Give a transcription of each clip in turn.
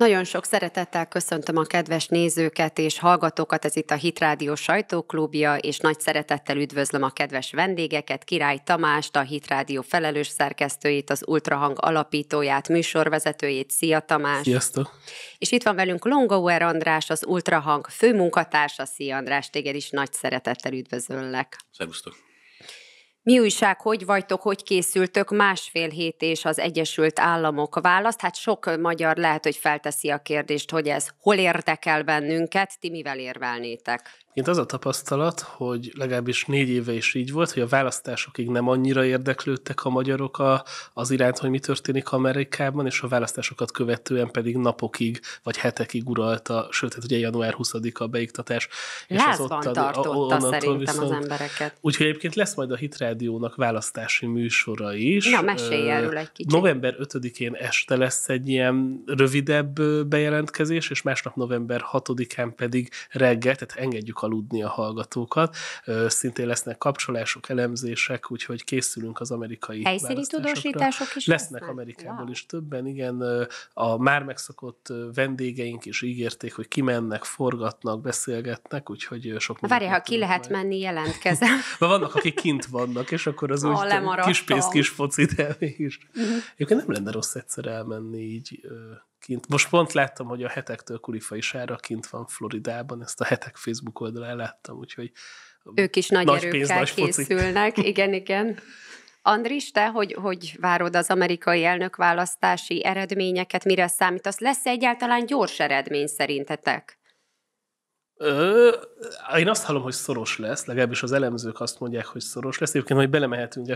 Nagyon sok szeretettel köszöntöm a kedves nézőket és hallgatókat, ez itt a Hitrádió sajtóklubja, és nagy szeretettel üdvözlöm a kedves vendégeket, Király Tamást, a Hitrádió felelős szerkesztőjét, az Ultrahang alapítóját, műsorvezetőjét. Szia Tamás! Sziasztok! És itt van velünk Longauer András, az Ultrahang főmunkatársa. Szia András, téged is nagy szeretettel üdvözöllek! Szerusztok! Mi újság, hogy vagytok, hogy készültök? Másfél hét és az Egyesült Államok választ. Hát sok magyar lehet, hogy felteszi a kérdést, hogy ez hol érdekel bennünket, ti mivel érvelnétek? Én az a tapasztalat, hogy legalábbis négy éve is így volt, hogy a választásokig nem annyira érdeklődtek a magyarok a, az iránt, hogy mi történik Amerikában, és a választásokat követően pedig napokig vagy hetekig uralta, sőt, hát ugye január 20-a beiktatás. Lázban és az ott tartotta a, szerintem viszont, az embereket. Úgyhogy egyébként lesz majd a Rádiónak választási műsora is. Na, mesélj erről egy kicsit. November 5-én este lesz egy ilyen rövidebb bejelentkezés, és másnap november 6-án pedig reggel, tehát engedjük fogják aludni a hallgatókat. Szintén lesznek kapcsolások, elemzések, úgyhogy készülünk az amerikai Helyszíni tudósítások is lesznek. Lesznek Amerikából is többen, igen. A már megszokott vendégeink is ígérték, hogy kimennek, forgatnak, beszélgetnek, úgyhogy sok Várj, ha ki lehet majd. menni, jelentkezem. Na vannak, akik kint vannak, és akkor az úgy kis pénz, kis focit de Uh-huh. Egyébként nem lenne rossz egyszer elmenni így kint. Most pont láttam, hogy a hetektől Kurifai Sára kint van Floridában, ezt a hetek Facebook oldalán láttam, úgyhogy ők is nagy, nagy erőkkel pénz, nagy készülnek. Foci. Igen, igen. Andris, te hogy, hogy várod az amerikai elnökválasztási eredményeket, mire számítasz? Lesz-e egyáltalán gyors eredmény szerintetek? Ö, én azt hallom, hogy szoros lesz, legalábbis az elemzők azt mondják, hogy szoros lesz. Egyébként, hogy belemehetünk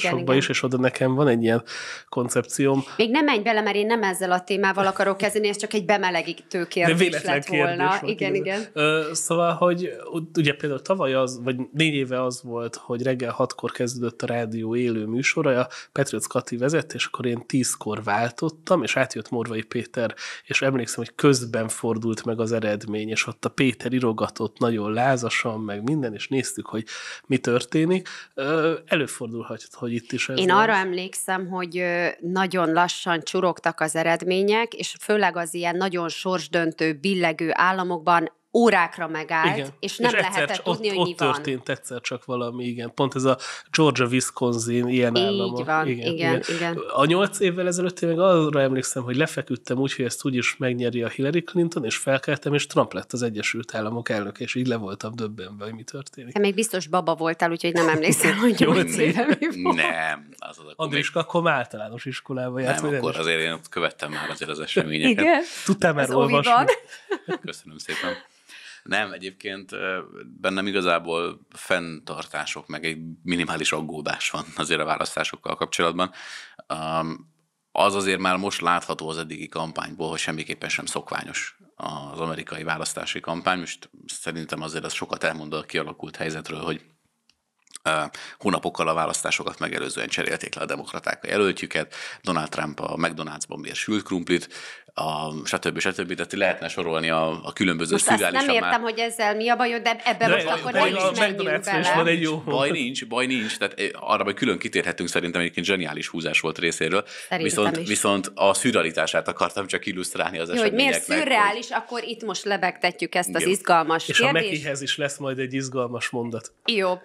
sokba is, és oda nekem van egy ilyen koncepcióm. Még nem menj bele, mert én nem ezzel a témával akarok kezdeni, ez csak egy bemelegítő kérdés De véletlen lett volna. Volt, igen, igen. igen. Ö, szóval, hogy ugye például tavaly az, vagy négy éve az volt, hogy reggel hatkor kezdődött a rádió élő műsora, a Petrőc Kati vezet, és akkor én tízkor váltottam, és átjött Morvai Péter, és emlékszem, hogy közben fordult meg az eredmény, és ott a Péter irogatott nagyon lázasan, meg minden, és néztük, hogy mi történik. Előfordulhat, hogy itt is ez Én arra emlékszem, hogy nagyon lassan csurogtak az eredmények, és főleg az ilyen nagyon sorsdöntő, billegő államokban órákra megállt, igen. és nem és lehetett csak, tudni, ott, hogy mi van. történt egyszer csak valami, igen. Pont ez a Georgia, Wisconsin, ilyen Így állama. van, igen, igen, igen. igen. A nyolc évvel ezelőtt én még arra emlékszem, hogy lefeküdtem úgy, hogy ezt úgyis megnyeri a Hillary Clinton, és felkeltem, és Trump lett az Egyesült Államok elnöke és így le voltam döbbenve, hogy mi történik. Te még biztos baba voltál, úgyhogy nem emlékszem, hogy nyolc éve Nem. Az az akkor Andriska, még... akkor már általános iskolában járt. Nem, akkor azért én követtem már azért az eseményeket. Igen. tudtam már olvasni. Köszönöm szépen. Nem, egyébként bennem igazából fenntartások, meg egy minimális aggódás van azért a választásokkal kapcsolatban. Az azért már most látható az eddigi kampányból, hogy semmiképpen sem szokványos az amerikai választási kampány. Most szerintem azért az sokat elmond a kialakult helyzetről, hogy hónapokkal a választásokat megelőzően cserélték le a demokraták a jelöltjüket, Donald Trump a McDonald'sban mér sült krumplit, a stb. stb. Tehát lehetne sorolni a, a különböző most azt nem értem, már. hogy ezzel mi a bajod, de ebben most baj, akkor baj, nem is menjünk bele. Van egy jó. Baj nincs, baj nincs, tehát eh, arra hogy külön kitérhetünk, szerintem egyébként zseniális húzás volt részéről. Szerintem viszont, is. viszont a szürrealitását akartam csak illusztrálni az Jó, hogy miért szürreális, hogy... akkor itt most lebegtetjük ezt az az izgalmas És kérdés. a Mekihez is lesz majd egy izgalmas mondat. Jó, uh,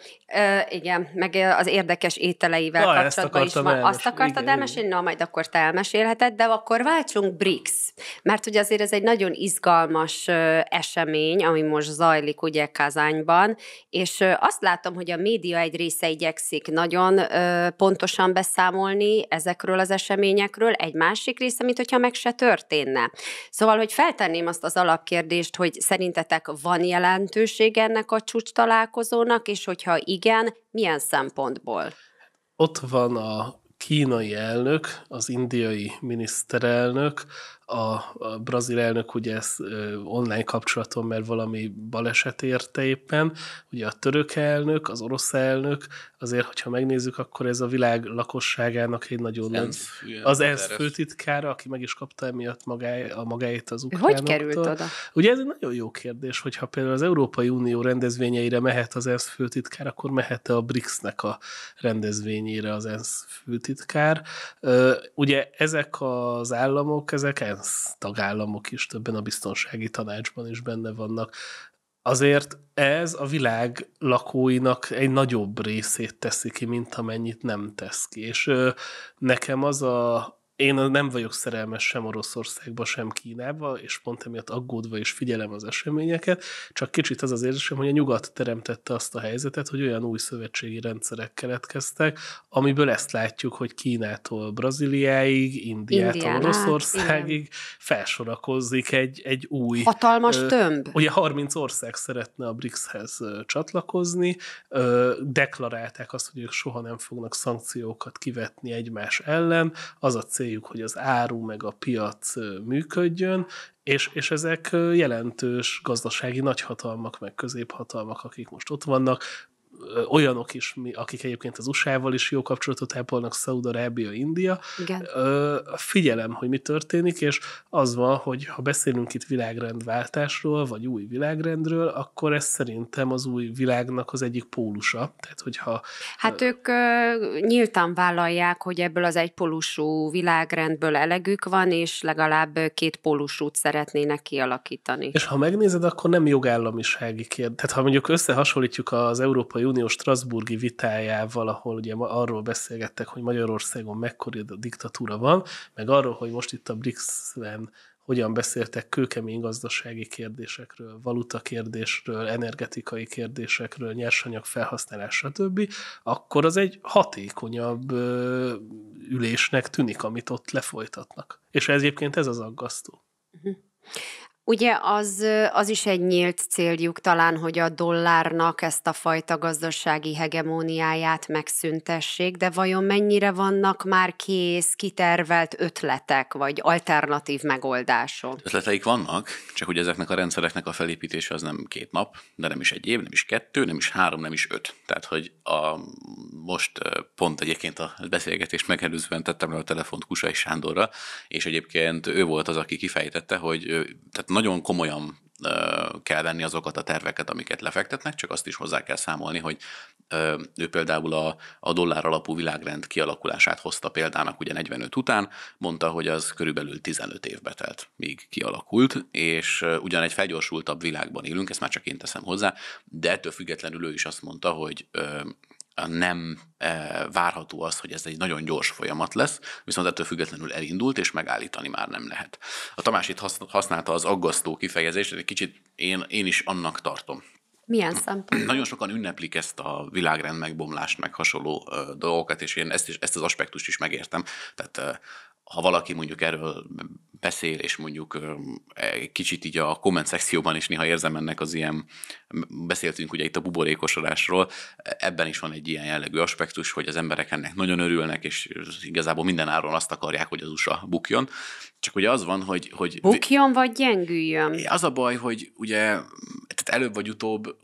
igen, meg az érdekes ételeivel Na, kapcsolatban is van. Elmes. Azt akartad igen, elmesélni? Na, majd akkor te elmesélheted, de akkor váltsunk BRICS mert ugye azért ez egy nagyon izgalmas esemény, ami most zajlik ugye Kazányban, és azt látom, hogy a média egy része igyekszik nagyon pontosan beszámolni ezekről az eseményekről, egy másik része, mint hogyha meg se történne. Szóval, hogy feltenném azt az alapkérdést, hogy szerintetek van jelentőség ennek a csúcs találkozónak, és hogyha igen, milyen szempontból? Ott van a kínai elnök, az indiai miniszterelnök, a, a brazil elnök ugye ezt online kapcsolaton, mert valami baleset érte éppen, ugye a török elnök, az orosz elnök, azért, hogyha megnézzük, akkor ez a világ lakosságának egy nagyon nagy... Az ENSZ főtitkára, aki meg is kapta emiatt magáj, a magáét az ukránoktól. Hogy került oda? Ugye ez egy nagyon jó kérdés, hogyha például az Európai Unió rendezvényeire mehet az ENSZ főtitkár, akkor mehet-e a BRICS-nek a rendezvényére az ENSZ főtitkár? Ugye ezek az államok, ezek ENSZ az tagállamok is többen a biztonsági tanácsban is benne vannak. Azért ez a világ lakóinak egy nagyobb részét teszi ki, mint amennyit nem tesz ki. És nekem az a, én nem vagyok szerelmes sem Oroszországba, sem Kínába, és pont emiatt aggódva és figyelem az eseményeket, csak kicsit az az érzésem, hogy a nyugat teremtette azt a helyzetet, hogy olyan új szövetségi rendszerek keletkeztek, amiből ezt látjuk, hogy Kínától Brazíliáig, Indiától Indián, hát Oroszországig igen. felsorakozik egy, egy új... Hatalmas ö, tömb. Ugye 30 ország szeretne a BRICS-hez csatlakozni, ö, deklarálták azt, hogy ők soha nem fognak szankciókat kivetni egymás ellen, az a cél, céljuk, hogy az áru meg a piac működjön, és, és ezek jelentős gazdasági nagyhatalmak, meg középhatalmak, akik most ott vannak, olyanok is, akik egyébként az USA-val is jó kapcsolatot ápolnak, Szaúd-Arábia, India. Igen. Figyelem, hogy mi történik, és az van, hogy ha beszélünk itt világrendváltásról, vagy új világrendről, akkor ez szerintem az új világnak az egyik pólusa. Tehát, hogyha... Hát ők nyíltan vállalják, hogy ebből az egypólusú világrendből elegük van, és legalább két pólusút szeretnének kialakítani. És ha megnézed, akkor nem jogállamisági kérdés. Tehát ha mondjuk összehasonlítjuk az Európai Unió Strasburgi vitájával, ahol ugye arról beszélgettek, hogy Magyarországon mekkora a diktatúra van, meg arról, hogy most itt a BRICS-ben hogyan beszéltek kőkemény gazdasági kérdésekről, valuta kérdésről, energetikai kérdésekről, nyersanyag felhasználás, stb., akkor az egy hatékonyabb ülésnek tűnik, amit ott lefolytatnak. És egyébként ez az aggasztó. Uh-huh. Ugye az, az is egy nyílt céljuk talán, hogy a dollárnak ezt a fajta gazdasági hegemóniáját megszüntessék, de vajon mennyire vannak már kész, kitervelt ötletek, vagy alternatív megoldások? Ötleteik vannak, csak hogy ezeknek a rendszereknek a felépítése az nem két nap, de nem is egy év, nem is kettő, nem is három, nem is öt. Tehát, hogy a, most pont egyébként a beszélgetést megelőzően tettem le a telefont Kusai Sándorra, és egyébként ő volt az, aki kifejtette, hogy tehát nagyon komolyan kell venni azokat a terveket, amiket lefektetnek, csak azt is hozzá kell számolni, hogy ő például a, a dollár alapú világrend kialakulását hozta példának ugye 45 után, mondta, hogy az körülbelül 15 évbe telt, míg kialakult, és ugyan egy felgyorsultabb világban élünk, ezt már csak én teszem hozzá, de ettől függetlenül ő is azt mondta, hogy nem eh, várható az, hogy ez egy nagyon gyors folyamat lesz, viszont ettől függetlenül elindult, és megállítani már nem lehet. A Tamás itt használta az aggasztó kifejezést, egy kicsit én, én is annak tartom. Milyen szempont? Nagyon sokan ünneplik ezt a világrend megbomlást, meg hasonló ö, dolgokat, és én ezt, is, ezt az aspektust is megértem. Tehát ha valaki mondjuk erről beszél, és mondjuk kicsit így a komment szekcióban is néha érzem ennek az ilyen, beszéltünk ugye itt a buborékosodásról, ebben is van egy ilyen jellegű aspektus, hogy az emberek ennek nagyon örülnek, és igazából minden áron azt akarják, hogy az USA bukjon. Csak ugye az van, hogy... hogy bukjon vagy gyengüljön? Az a baj, hogy ugye tehát előbb vagy utóbb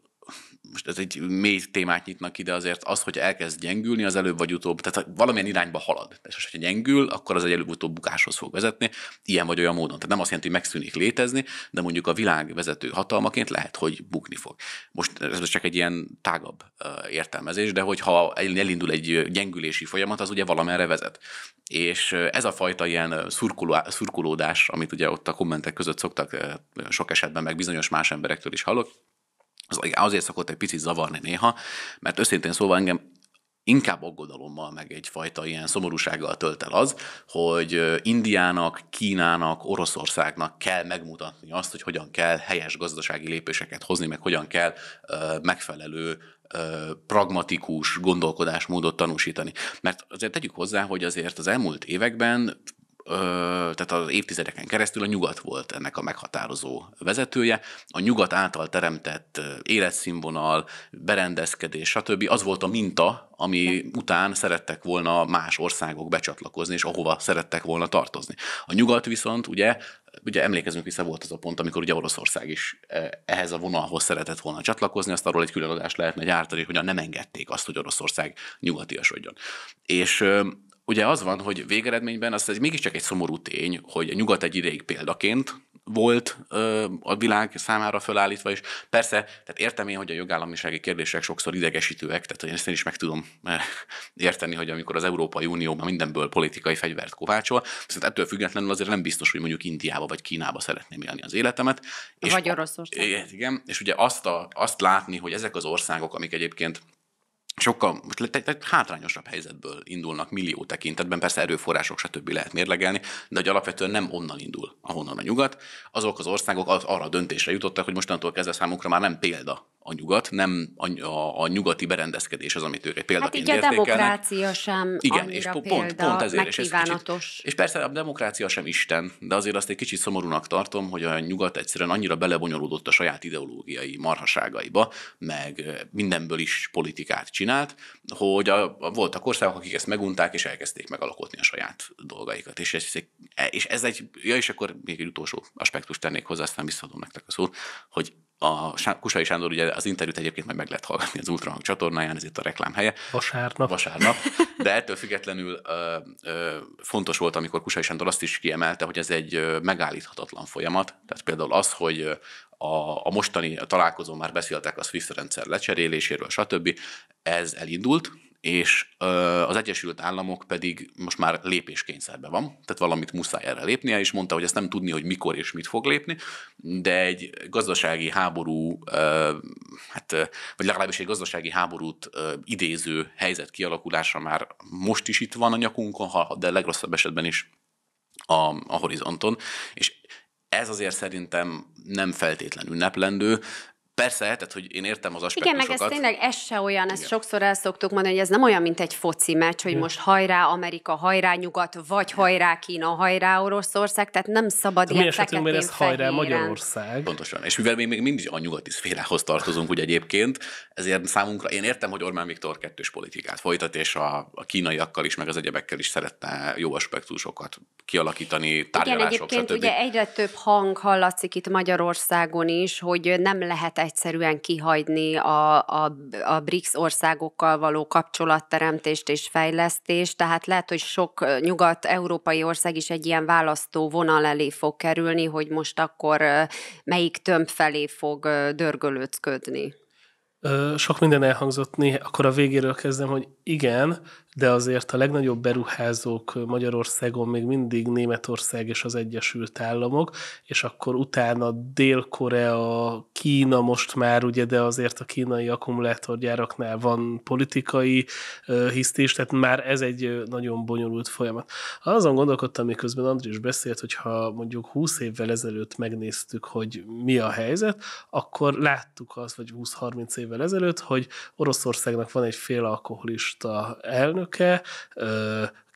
most ez egy mély témát nyitnak ide, azért az, hogy elkezd gyengülni, az előbb vagy utóbb, tehát valamilyen irányba halad. És ha gyengül, akkor az egy előbb-utóbb bukáshoz fog vezetni, ilyen vagy olyan módon. Tehát nem azt jelenti, hogy megszűnik létezni, de mondjuk a világ vezető hatalmaként lehet, hogy bukni fog. Most ez csak egy ilyen tágabb értelmezés, de hogyha elindul egy gyengülési folyamat, az ugye valamerre vezet. És ez a fajta ilyen szurkolódás, amit ugye ott a kommentek között szoktak sok esetben, meg bizonyos más emberektől is hallok, az azért szokott egy picit zavarni néha, mert őszintén szóval engem inkább aggodalommal, meg egyfajta ilyen szomorúsággal tölt el az, hogy Indiának, Kínának, Oroszországnak kell megmutatni azt, hogy hogyan kell helyes gazdasági lépéseket hozni, meg hogyan kell megfelelő pragmatikus gondolkodásmódot tanúsítani. Mert azért tegyük hozzá, hogy azért az elmúlt években tehát az évtizedeken keresztül a nyugat volt ennek a meghatározó vezetője. A nyugat által teremtett életszínvonal, berendezkedés, stb. az volt a minta, ami után szerettek volna más országok becsatlakozni, és ahova szerettek volna tartozni. A nyugat viszont ugye ugye emlékezünk vissza, volt az a pont, amikor ugye Oroszország is e, ehhez a vonalhoz szeretett volna csatlakozni, azt arról egy külön adást lehetne gyártani, hogy nem engedték azt, hogy Oroszország nyugatiasodjon. És ugye az van, hogy végeredményben az, ez mégiscsak egy szomorú tény, hogy a nyugat egy ideig példaként volt ö, a világ számára fölállítva, és persze, tehát értem én, hogy a jogállamisági kérdések sokszor idegesítőek, tehát én ezt én is meg tudom eh, érteni, hogy amikor az Európai Unióban mindenből politikai fegyvert kovácsol, viszont ettől függetlenül azért nem biztos, hogy mondjuk Indiába vagy Kínába szeretném élni az életemet. Vagy és, Oroszország. Igen, és ugye azt, a, azt látni, hogy ezek az országok, amik egyébként sokkal most hátrányosabb helyzetből indulnak millió tekintetben, persze erőforrások stb. lehet mérlegelni, de hogy alapvetően nem onnan indul, ahonnan a nyugat. Azok az országok arra a döntésre jutottak, hogy mostantól kezdve számukra már nem példa a nyugat, nem a, a, a nyugati berendezkedés az, amit ők hát példaként hát így a demokrácia sem Igen, és pont, pont, pont ezért. És, ez kicsit, és persze a demokrácia sem Isten, de azért azt egy kicsit szomorúnak tartom, hogy a nyugat egyszerűen annyira belebonyolódott a saját ideológiai marhaságaiba, meg mindenből is politikát csinált, hogy a, a, voltak országok, akik ezt megunták, és elkezdték megalkotni a saját dolgaikat. És ez, és ez egy, ja, és akkor még egy utolsó aspektus tennék hozzá, aztán visszaadom nektek a szót, hogy a Kusai Sándor ugye az interjút egyébként majd meg lehet hallgatni az Ultrahang csatornáján, ez itt a reklám helye. Vasárnap. Vasárnap. De ettől függetlenül ö, ö, fontos volt, amikor Kusai Sándor azt is kiemelte, hogy ez egy megállíthatatlan folyamat. Tehát például az, hogy a, a mostani találkozón már beszéltek a SWIFT rendszer lecseréléséről, stb. Ez elindult, és az Egyesült Államok pedig most már lépéskényszerben van, tehát valamit muszáj erre lépnie, és mondta, hogy ezt nem tudni, hogy mikor és mit fog lépni, de egy gazdasági háború, hát, vagy legalábbis egy gazdasági háborút idéző helyzet kialakulása már most is itt van a nyakunkon, ha, de legrosszabb esetben is a, a horizonton, és ez azért szerintem nem feltétlenül ünneplendő, Persze, tehát, hogy én értem az aspektusokat. Igen, meg ez tényleg, ez se olyan, Igen. sokszor el szoktuk mondani, hogy ez nem olyan, mint egy foci meccs, hogy Igen. most hajrá Amerika, hajrá Nyugat, vagy hajrá Kína, hajrá Oroszország, tehát nem szabad ilyen mi mert ez hajrá Magyarország. Pontosan, és mivel mi még mindig a nyugati szférához tartozunk ugye egyébként, ezért számunkra, én értem, hogy Orbán Viktor kettős politikát folytat, és a, a kínaiakkal is, meg az egyebekkel is szeretne jó aspektusokat kialakítani, tárgyalások, Igen, egyébként stb. ugye egyre több hang hallatszik itt Magyarországon is, hogy nem lehet egyszerűen kihagyni a, a, a BRICS országokkal való kapcsolatteremtést és fejlesztést, tehát lehet, hogy sok nyugat-európai ország is egy ilyen választó vonal elé fog kerülni, hogy most akkor melyik tömb felé fog dörgölőcködni. Sok minden elhangzott, néha, akkor a végéről kezdem, hogy igen, de azért a legnagyobb beruházók Magyarországon még mindig Németország és az Egyesült Államok, és akkor utána Dél-Korea, Kína most már, ugye, de azért a kínai akkumulátorgyáraknál van politikai hisztés, tehát már ez egy nagyon bonyolult folyamat. Azon gondolkodtam, miközben Andris beszélt, hogy ha mondjuk 20 évvel ezelőtt megnéztük, hogy mi a helyzet, akkor láttuk azt, vagy 20-30 évvel ezelőtt, hogy Oroszországnak van egy félalkoholista elnök, elnöke,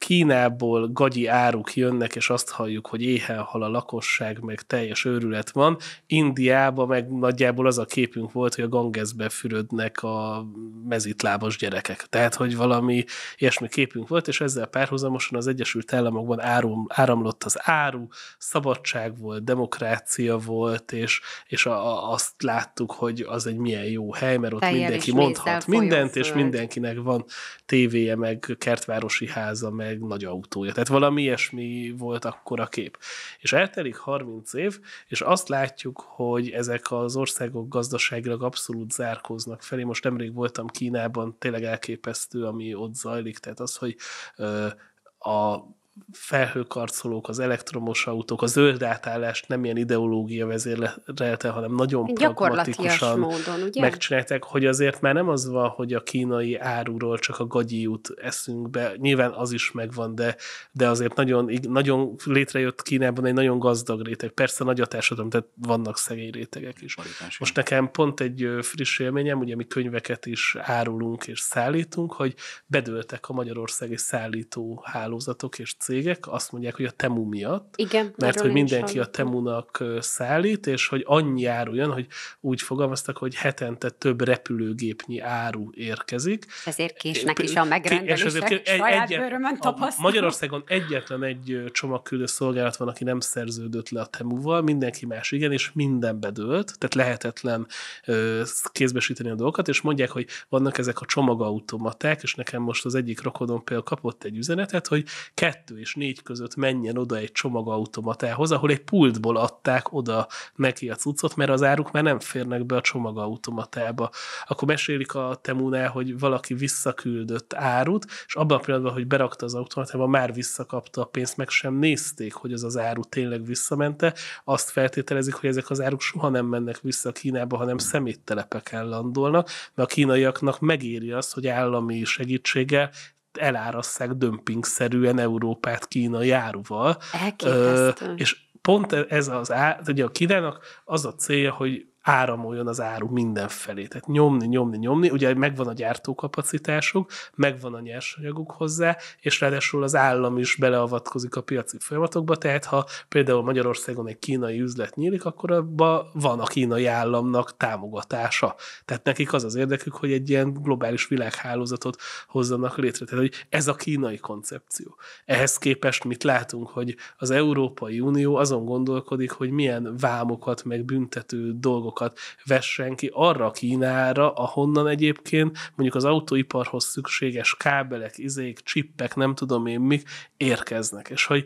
Kínából gagyi áruk jönnek, és azt halljuk, hogy éhen hal a lakosság, meg teljes őrület van. Indiában meg nagyjából az a képünk volt, hogy a Gangesbe fürödnek a mezitlábas gyerekek. Tehát, hogy valami ilyesmi képünk volt, és ezzel párhuzamosan az Egyesült Államokban áram, áramlott az áru, szabadság volt, demokrácia volt, és, és a, a, azt láttuk, hogy az egy milyen jó hely, mert ott mindenki mondhat mindent, és mindenkinek van tévéje, meg kertvárosi háza, meg meg nagy autója. Tehát valami ilyesmi volt akkor a kép. És eltelik 30 év, és azt látjuk, hogy ezek az országok gazdaságilag abszolút zárkóznak felé. Most nemrég voltam Kínában, tényleg elképesztő, ami ott zajlik. Tehát az, hogy a felhőkarcolók, az elektromos autók, a zöld átállást nem ilyen ideológia vezérelte, hanem nagyon pragmatikusan módon, ugye? megcsinálták, hogy azért már nem az van, hogy a kínai áruról csak a gagyi jut be, nyilván az is megvan, de, de azért nagyon, nagyon létrejött Kínában egy nagyon gazdag réteg. Persze nagy a társadalom, de vannak szegény rétegek is. Valitási. Most nekem pont egy friss élményem, ugye mi könyveket is árulunk és szállítunk, hogy bedőltek a magyarországi szállító hálózatok és cégek azt mondják, hogy a Temu miatt. Igen, mert hogy mindenki van. a Temunak szállít, és hogy annyi áru jön, hogy úgy fogalmaztak, hogy hetente több repülőgépnyi áru érkezik. Ezért késnek is a megrendelések, és ezért saját egy, bőrömön tapasztalom. Magyarországon egyetlen egy csomagküldő szolgálat van, aki nem szerződött le a Temuval, mindenki más igen, és minden bedőlt, tehát lehetetlen ö, kézbesíteni a dolgokat, és mondják, hogy vannak ezek a csomagautomaták, és nekem most az egyik rokodom például kapott egy üzenetet, hogy kettő kettő és négy között menjen oda egy csomagautomatához, ahol egy pultból adták oda neki a cuccot, mert az áruk már nem férnek be a csomagautomatába. Akkor mesélik a Temunál, hogy valaki visszaküldött árut, és abban a pillanatban, hogy berakta az automatába, már visszakapta a pénzt, meg sem nézték, hogy az az áru tényleg visszamente. Azt feltételezik, hogy ezek az áruk soha nem mennek vissza Kínába, hanem szeméttelepeken landolnak, mert a kínaiaknak megéri az, hogy állami segítséggel elárasszák dömpingszerűen Európát Kína járuval. Elképesztő. És pont ez az á, ugye a Kínának az a célja, hogy áramoljon az áru mindenfelé. Tehát nyomni, nyomni, nyomni. Ugye megvan a gyártókapacitásuk, megvan a nyersanyaguk hozzá, és ráadásul az állam is beleavatkozik a piaci folyamatokba, tehát ha például Magyarországon egy kínai üzlet nyílik, akkor abban van a kínai államnak támogatása. Tehát nekik az az érdekük, hogy egy ilyen globális világhálózatot hozzanak létre. Tehát, hogy ez a kínai koncepció. Ehhez képest mit látunk, hogy az Európai Unió azon gondolkodik, hogy milyen vámokat, meg büntető dolgok dolgokat vessen ki arra a Kínára, ahonnan egyébként mondjuk az autóiparhoz szükséges kábelek, izék, csippek, nem tudom én mik érkeznek. És hogy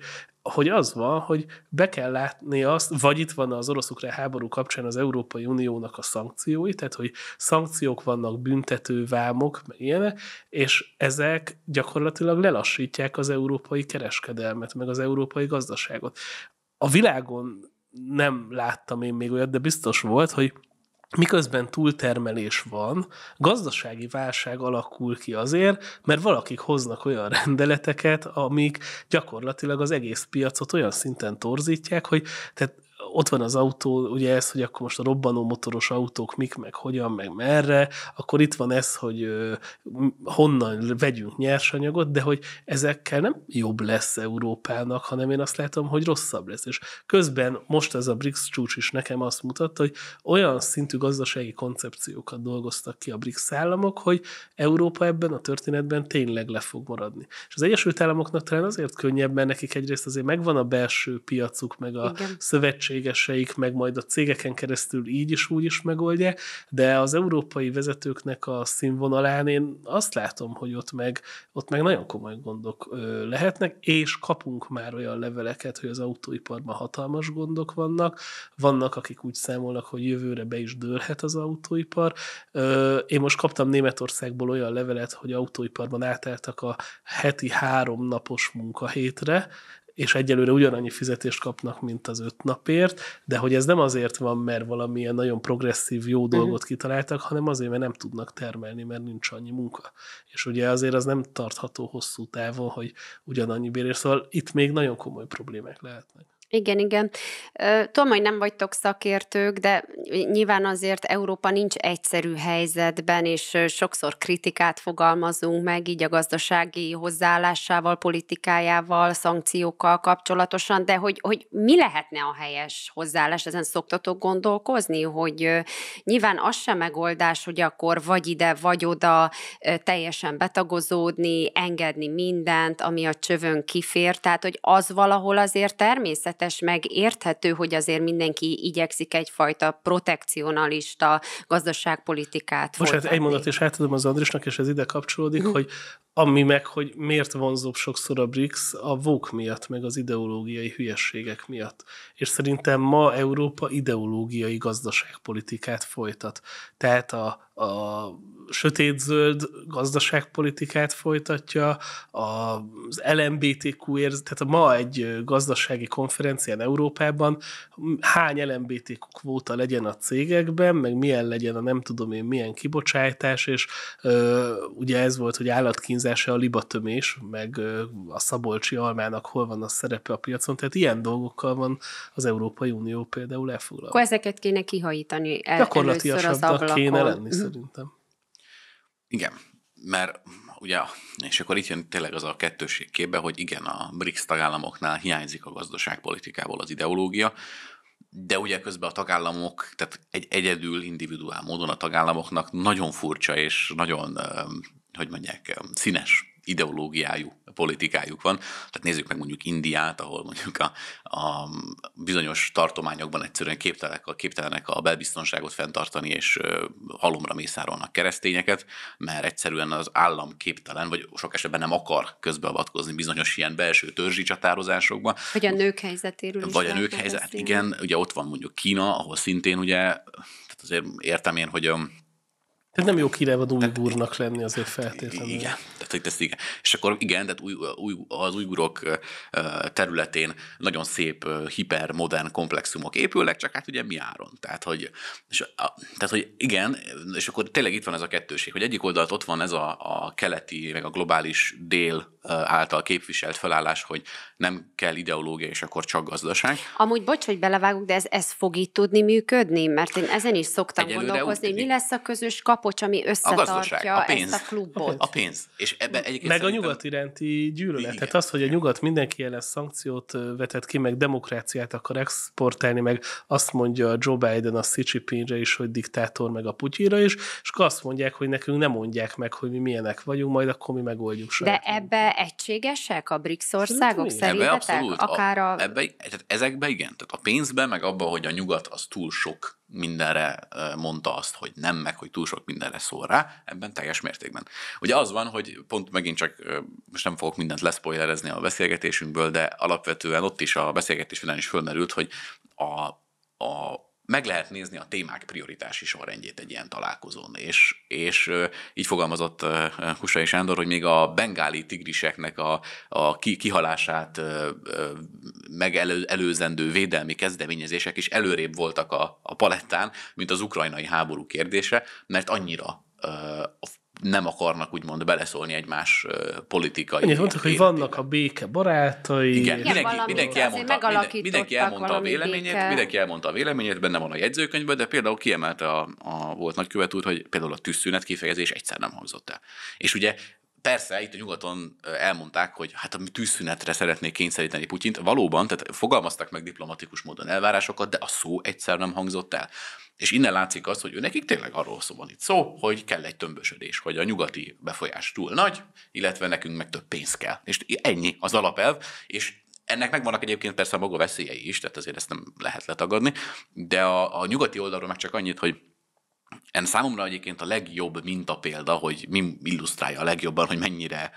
hogy az van, hogy be kell látni azt, vagy itt van az orosz háború kapcsán az Európai Uniónak a szankciói, tehát hogy szankciók vannak, büntető vámok, meg ilyenek, és ezek gyakorlatilag lelassítják az európai kereskedelmet, meg az európai gazdaságot. A világon nem láttam én még olyat, de biztos volt, hogy miközben túltermelés van, gazdasági válság alakul ki azért, mert valakik hoznak olyan rendeleteket, amik gyakorlatilag az egész piacot olyan szinten torzítják, hogy tehát ott van az autó, ugye ez, hogy akkor most a robbanó motoros autók mik, meg hogyan, meg merre, akkor itt van ez, hogy honnan vegyünk nyersanyagot, de hogy ezekkel nem jobb lesz Európának, hanem én azt látom, hogy rosszabb lesz. És közben most ez a BRICS csúcs is nekem azt mutatta, hogy olyan szintű gazdasági koncepciókat dolgoztak ki a BRICS államok, hogy Európa ebben a történetben tényleg le fog maradni. És az Egyesült Államoknak talán azért könnyebb, mert nekik egyrészt azért megvan a belső piacuk, meg a Igen. szövetség cégeseik, meg majd a cégeken keresztül így is úgy is megoldja, de az európai vezetőknek a színvonalán én azt látom, hogy ott meg, ott meg nagyon komoly gondok lehetnek, és kapunk már olyan leveleket, hogy az autóiparban hatalmas gondok vannak, vannak, akik úgy számolnak, hogy jövőre be is dőlhet az autóipar. Én most kaptam Németországból olyan levelet, hogy autóiparban átálltak a heti három napos munkahétre, és egyelőre ugyanannyi fizetést kapnak, mint az öt napért, de hogy ez nem azért van, mert valamilyen nagyon progresszív, jó mhm. dolgot kitaláltak, hanem azért, mert nem tudnak termelni, mert nincs annyi munka. És ugye azért az nem tartható hosszú távon, hogy ugyanannyi bérés, szóval itt még nagyon komoly problémák lehetnek. Igen, igen. Tudom, hogy nem vagytok szakértők, de nyilván azért Európa nincs egyszerű helyzetben, és sokszor kritikát fogalmazunk meg így a gazdasági hozzáállásával, politikájával, szankciókkal kapcsolatosan, de hogy, hogy mi lehetne a helyes hozzáállás? Ezen szoktatok gondolkozni, hogy nyilván az sem megoldás, hogy akkor vagy ide, vagy oda teljesen betagozódni, engedni mindent, ami a csövön kifér, tehát hogy az valahol azért természet természetes, meg érthető, hogy azért mindenki igyekszik egyfajta protekcionalista gazdaságpolitikát Most hát egy mondat, és átadom az Andrisnak, és ez ide kapcsolódik, mhm. hogy ami meg, hogy miért vonzóbb sokszor a BRICS a vók miatt, meg az ideológiai hülyességek miatt. És szerintem ma Európa ideológiai gazdaságpolitikát folytat. Tehát a a sötétzöld gazdaságpolitikát folytatja, az LMBTQ érz, tehát ma egy gazdasági konferencián Európában hány LMBTQ kvóta legyen a cégekben, meg milyen legyen a nem tudom én milyen kibocsátás, és ö, ugye ez volt, hogy állatkínzása a libatömés, meg ö, a szabolcsi almának hol van a szerepe a piacon, tehát ilyen dolgokkal van az Európai Unió például elfoglalva. Akkor ezeket kéne kihajítani el, Gyakorlatilag az ablakon. kéne lenni szerintem. Igen, mert ugye, és akkor itt jön tényleg az a kettőség képbe, hogy igen, a BRICS tagállamoknál hiányzik a gazdaságpolitikából az ideológia, de ugye közben a tagállamok, tehát egy egyedül, individuál módon a tagállamoknak nagyon furcsa és nagyon, hogy mondják, színes ideológiájú politikájuk van. Tehát nézzük meg mondjuk Indiát, ahol mondjuk a, a bizonyos tartományokban egyszerűen képtelenek a, képtelenek a belbiztonságot fenntartani, és halomra mészárolnak keresztényeket, mert egyszerűen az állam képtelen, vagy sok esetben nem akar közbeavatkozni bizonyos ilyen belső törzsi csatározásokba. Vagy a nők helyzetéről is. Vagy a nők helyzet, igen. Ugye ott van mondjuk Kína, ahol szintén ugye, tehát azért értem én, hogy tehát nem jó van újgúrnak lenni azért feltétlenül. Igen, tehát hogy ezt igen. És akkor igen, tehát új, új, az újgurok területén nagyon szép, hipermodern komplexumok épülnek, csak hát ugye mi áron. Tehát hogy, és, a, tehát, hogy igen, és akkor tényleg itt van ez a kettőség, hogy egyik oldalt ott van ez a, a keleti, meg a globális dél által képviselt felállás, hogy nem kell ideológia, és akkor csak gazdaság. Amúgy bocs, hogy belevágok, de ez, ez fog így tudni működni, mert én ezen is szoktam Egyelőre gondolkozni, hogy mi lesz a közös kapott kapocs, ami összetartja a gazdaság, a pénz, ezt a klubot. A pénz. És ebben meg meg a nyugat iránti gyűlölet. Igen. Tehát az, hogy a nyugat mindenki ellen szankciót vetett ki, meg demokráciát akar exportálni, meg azt mondja Joe Biden a Xi Jinpingre is, hogy diktátor, meg a Putyira is, és azt mondják, hogy nekünk nem mondják meg, hogy mi milyenek vagyunk, majd akkor mi megoldjuk saját. De ebbe egységesek a BRICS országok szerintetek? Ebbe abszolút. Akár a... a ebbe, ezekbe igen. Tehát a pénzben, meg abban, hogy a nyugat az túl sok mindenre mondta azt, hogy nem, meg hogy túl sok mindenre szól rá, ebben teljes mértékben. Ugye az van, hogy pont megint csak, most nem fogok mindent leszpoilerezni a beszélgetésünkből, de alapvetően ott is a beszélgetés után is fölmerült, hogy a, a meg lehet nézni a témák prioritási sorrendjét egy ilyen találkozón. És, és így fogalmazott Husai Sándor, hogy még a bengáli tigriseknek a, a kihalását megelőzendő védelmi kezdeményezések is előrébb voltak a, a palettán, mint az ukrajnai háború kérdése, mert annyira nem akarnak úgymond beleszólni egymás politikai. Ugye mondtuk, hogy vannak a béke barátai. Igen, Igen mindenki, mindenki, elmondta, minden, mindenki elmondta a véleményét, béke. mindenki elmondta a véleményét, benne van a jegyzőkönyvben, de például kiemelte a, a volt nagykövet úr, hogy például a tűzszünet kifejezés egyszer nem hangzott el. És ugye persze, itt a nyugaton elmondták, hogy hát a tűzszünetre szeretnék kényszeríteni Putyint. Valóban, tehát fogalmaztak meg diplomatikus módon elvárásokat, de a szó egyszer nem hangzott el. És innen látszik az, hogy ő nekik tényleg arról szó van itt szó, hogy kell egy tömbösödés, hogy a nyugati befolyás túl nagy, illetve nekünk meg több pénz kell. És ennyi az alapelv, és ennek megvannak egyébként persze a maga veszélyei is, tehát azért ezt nem lehet letagadni, de a, a nyugati oldalról meg csak annyit, hogy En számomra egyébként a legjobb mintapélda, hogy mi illusztrálja a legjobban, hogy mennyire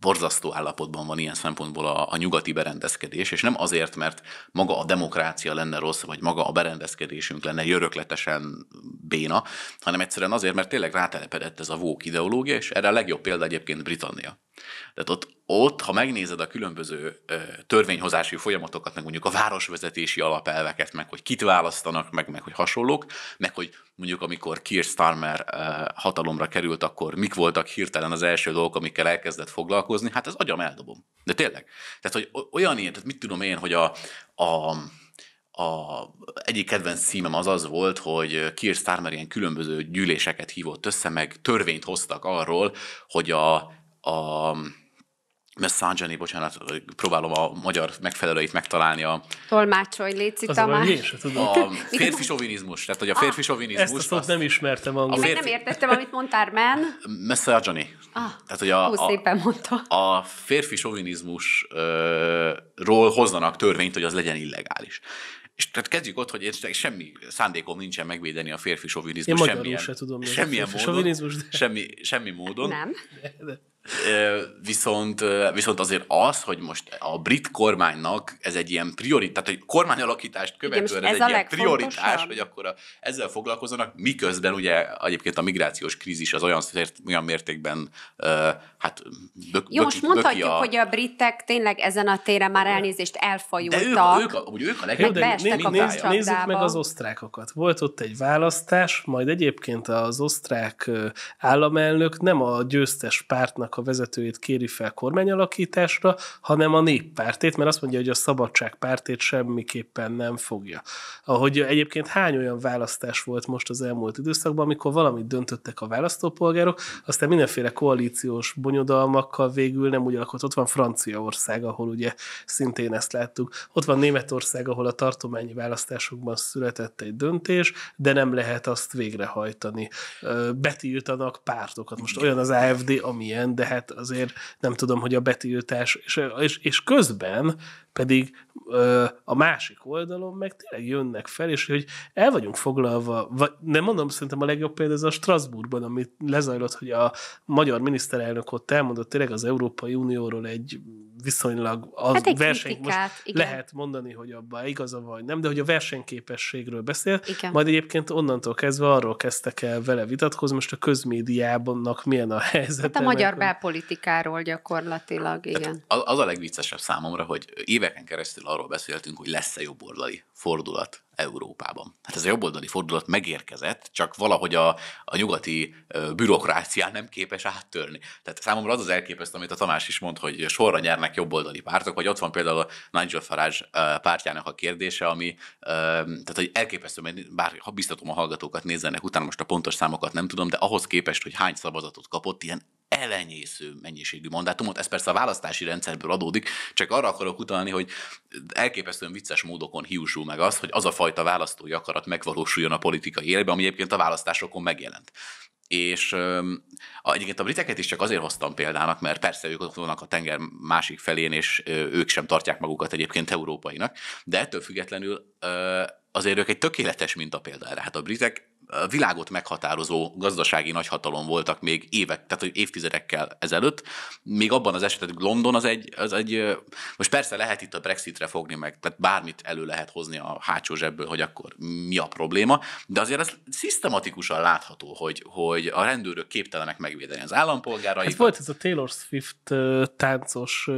borzasztó állapotban van ilyen szempontból a, a nyugati berendezkedés, és nem azért, mert maga a demokrácia lenne rossz, vagy maga a berendezkedésünk lenne jörökletesen béna, hanem egyszerűen azért, mert tényleg rátelepedett ez a vók ideológia, és erre a legjobb példa egyébként Britannia. Tehát ott, ott, ha megnézed a különböző ö, törvényhozási folyamatokat, meg mondjuk a városvezetési alapelveket, meg hogy kit választanak, meg, meg hogy hasonlók, meg hogy mondjuk amikor Keir Starmer ö, hatalomra került, akkor mik voltak hirtelen az első dolgok, amikkel elkezdett elkezdett foglalkozni, hát ez agyam eldobom. De tényleg. Tehát, hogy olyan ilyen, tehát mit tudom én, hogy a, a a egyik kedvenc címem az az volt, hogy Kier Starmer ilyen különböző gyűléseket hívott össze, meg törvényt hoztak arról, hogy a, a Messangiani, bocsánat, próbálom a magyar megfelelőit megtalálni a... Tolmácsolj, Léci Tamás. A férfi sovinizmus, tehát hogy a férfi ah, sovinizmus... Ezt a szót azt nem ismertem angolul. Férfi... nem értettem, amit mondtál, men. Messangiani. Ah, tehát, hogy a, a, szépen mondta. A férfi sovinizmusról hozzanak törvényt, hogy az legyen illegális. És tehát kezdjük ott, hogy én semmi szándékom nincsen megvédeni a férfi sovinizmus. Én semmilyen, se tudom. Semmilyen módon. De... Semmi, semmi módon. Nem. De, de. Viszont, viszont azért az, hogy most a brit kormánynak ez egy ilyen prioritás, tehát hogy kormányalakítást követően Igen, ez, ez egy ilyen prioritás, hogy akkor a, ezzel foglalkozanak, miközben ugye egyébként a migrációs krízis az olyan, olyan mértékben hát bök, Jó, bök, most mondhatjuk, a... hogy a britek tényleg ezen a téren már elnézést elfajultak. De ők, ők, a, ugye ők a legjobb. néz, nézzük meg az osztrákokat. Volt ott egy választás, majd egyébként az osztrák államelnök nem a győztes pártnak a vezetőjét kéri fel kormányalakításra, hanem a néppártét, mert azt mondja, hogy a szabadság pártét semmiképpen nem fogja. Ahogy egyébként hány olyan választás volt most az elmúlt időszakban, amikor valamit döntöttek a választópolgárok, aztán mindenféle koalíciós bonyodalmakkal végül nem úgy alakult. Ott van Franciaország, ahol ugye szintén ezt láttuk. Ott van Németország, ahol a tartományi választásokban született egy döntés, de nem lehet azt végrehajtani. Betiltanak pártokat. Most olyan az AFD, amilyen, de de hát azért nem tudom, hogy a betiltás, és, és, és közben pedig ö, a másik oldalon meg tényleg jönnek fel, és hogy el vagyunk foglalva, vagy, de mondom, szerintem a legjobb példa ez a Strasbourgban, amit lezajlott, hogy a magyar miniszterelnök ott elmondott tényleg az Európai Unióról egy viszonylag az hát verseny... Kritikát, most igen. lehet mondani, hogy abban igaza vagy nem, de hogy a versenyképességről beszél, igen. majd egyébként onnantól kezdve arról kezdtek el vele vitatkozni, most a közmédiábannak milyen a helyzet. Hát a magyar belpolitikáról gyakorlatilag, igen. Tehát az a legviccesebb számomra, hogy éveken keresztül arról beszéltünk, hogy lesz-e jobb fordulat Európában. Hát ez a jobboldali fordulat megérkezett, csak valahogy a, a nyugati bürokrácián nem képes áttörni. Tehát számomra az az elképesztő, amit a Tamás is mond, hogy sorra nyernek jobboldali pártok, vagy ott van például a Nigel Farage pártjának a kérdése, ami tehát hogy elképesztő, mert bár ha biztatom a hallgatókat nézzenek utána, most a pontos számokat nem tudom, de ahhoz képest, hogy hány szavazatot kapott, ilyen elenyésző mennyiségű mandátumot, ez persze a választási rendszerből adódik, csak arra akarok utalni, hogy elképesztően vicces módokon hiúsul meg az, hogy az a fajta választói akarat megvalósuljon a politikai életben, ami egyébként a választásokon megjelent. És ö, egyébként a briteket is csak azért hoztam példának, mert persze ők ott vannak a tenger másik felén, és ö, ők sem tartják magukat egyébként európainak, de ettől függetlenül ö, azért ők egy tökéletes mintapélda erre. Hát a britek világot meghatározó gazdasági nagyhatalom voltak még évek, tehát évtizedekkel ezelőtt. Még abban az esetben London az egy, az egy, most persze lehet itt a Brexitre fogni meg, tehát bármit elő lehet hozni a hátsó zsebből, hogy akkor mi a probléma, de azért ez szisztematikusan látható, hogy, hogy a rendőrök képtelenek megvédeni az állampolgárait. Hát volt ez a Taylor Swift táncos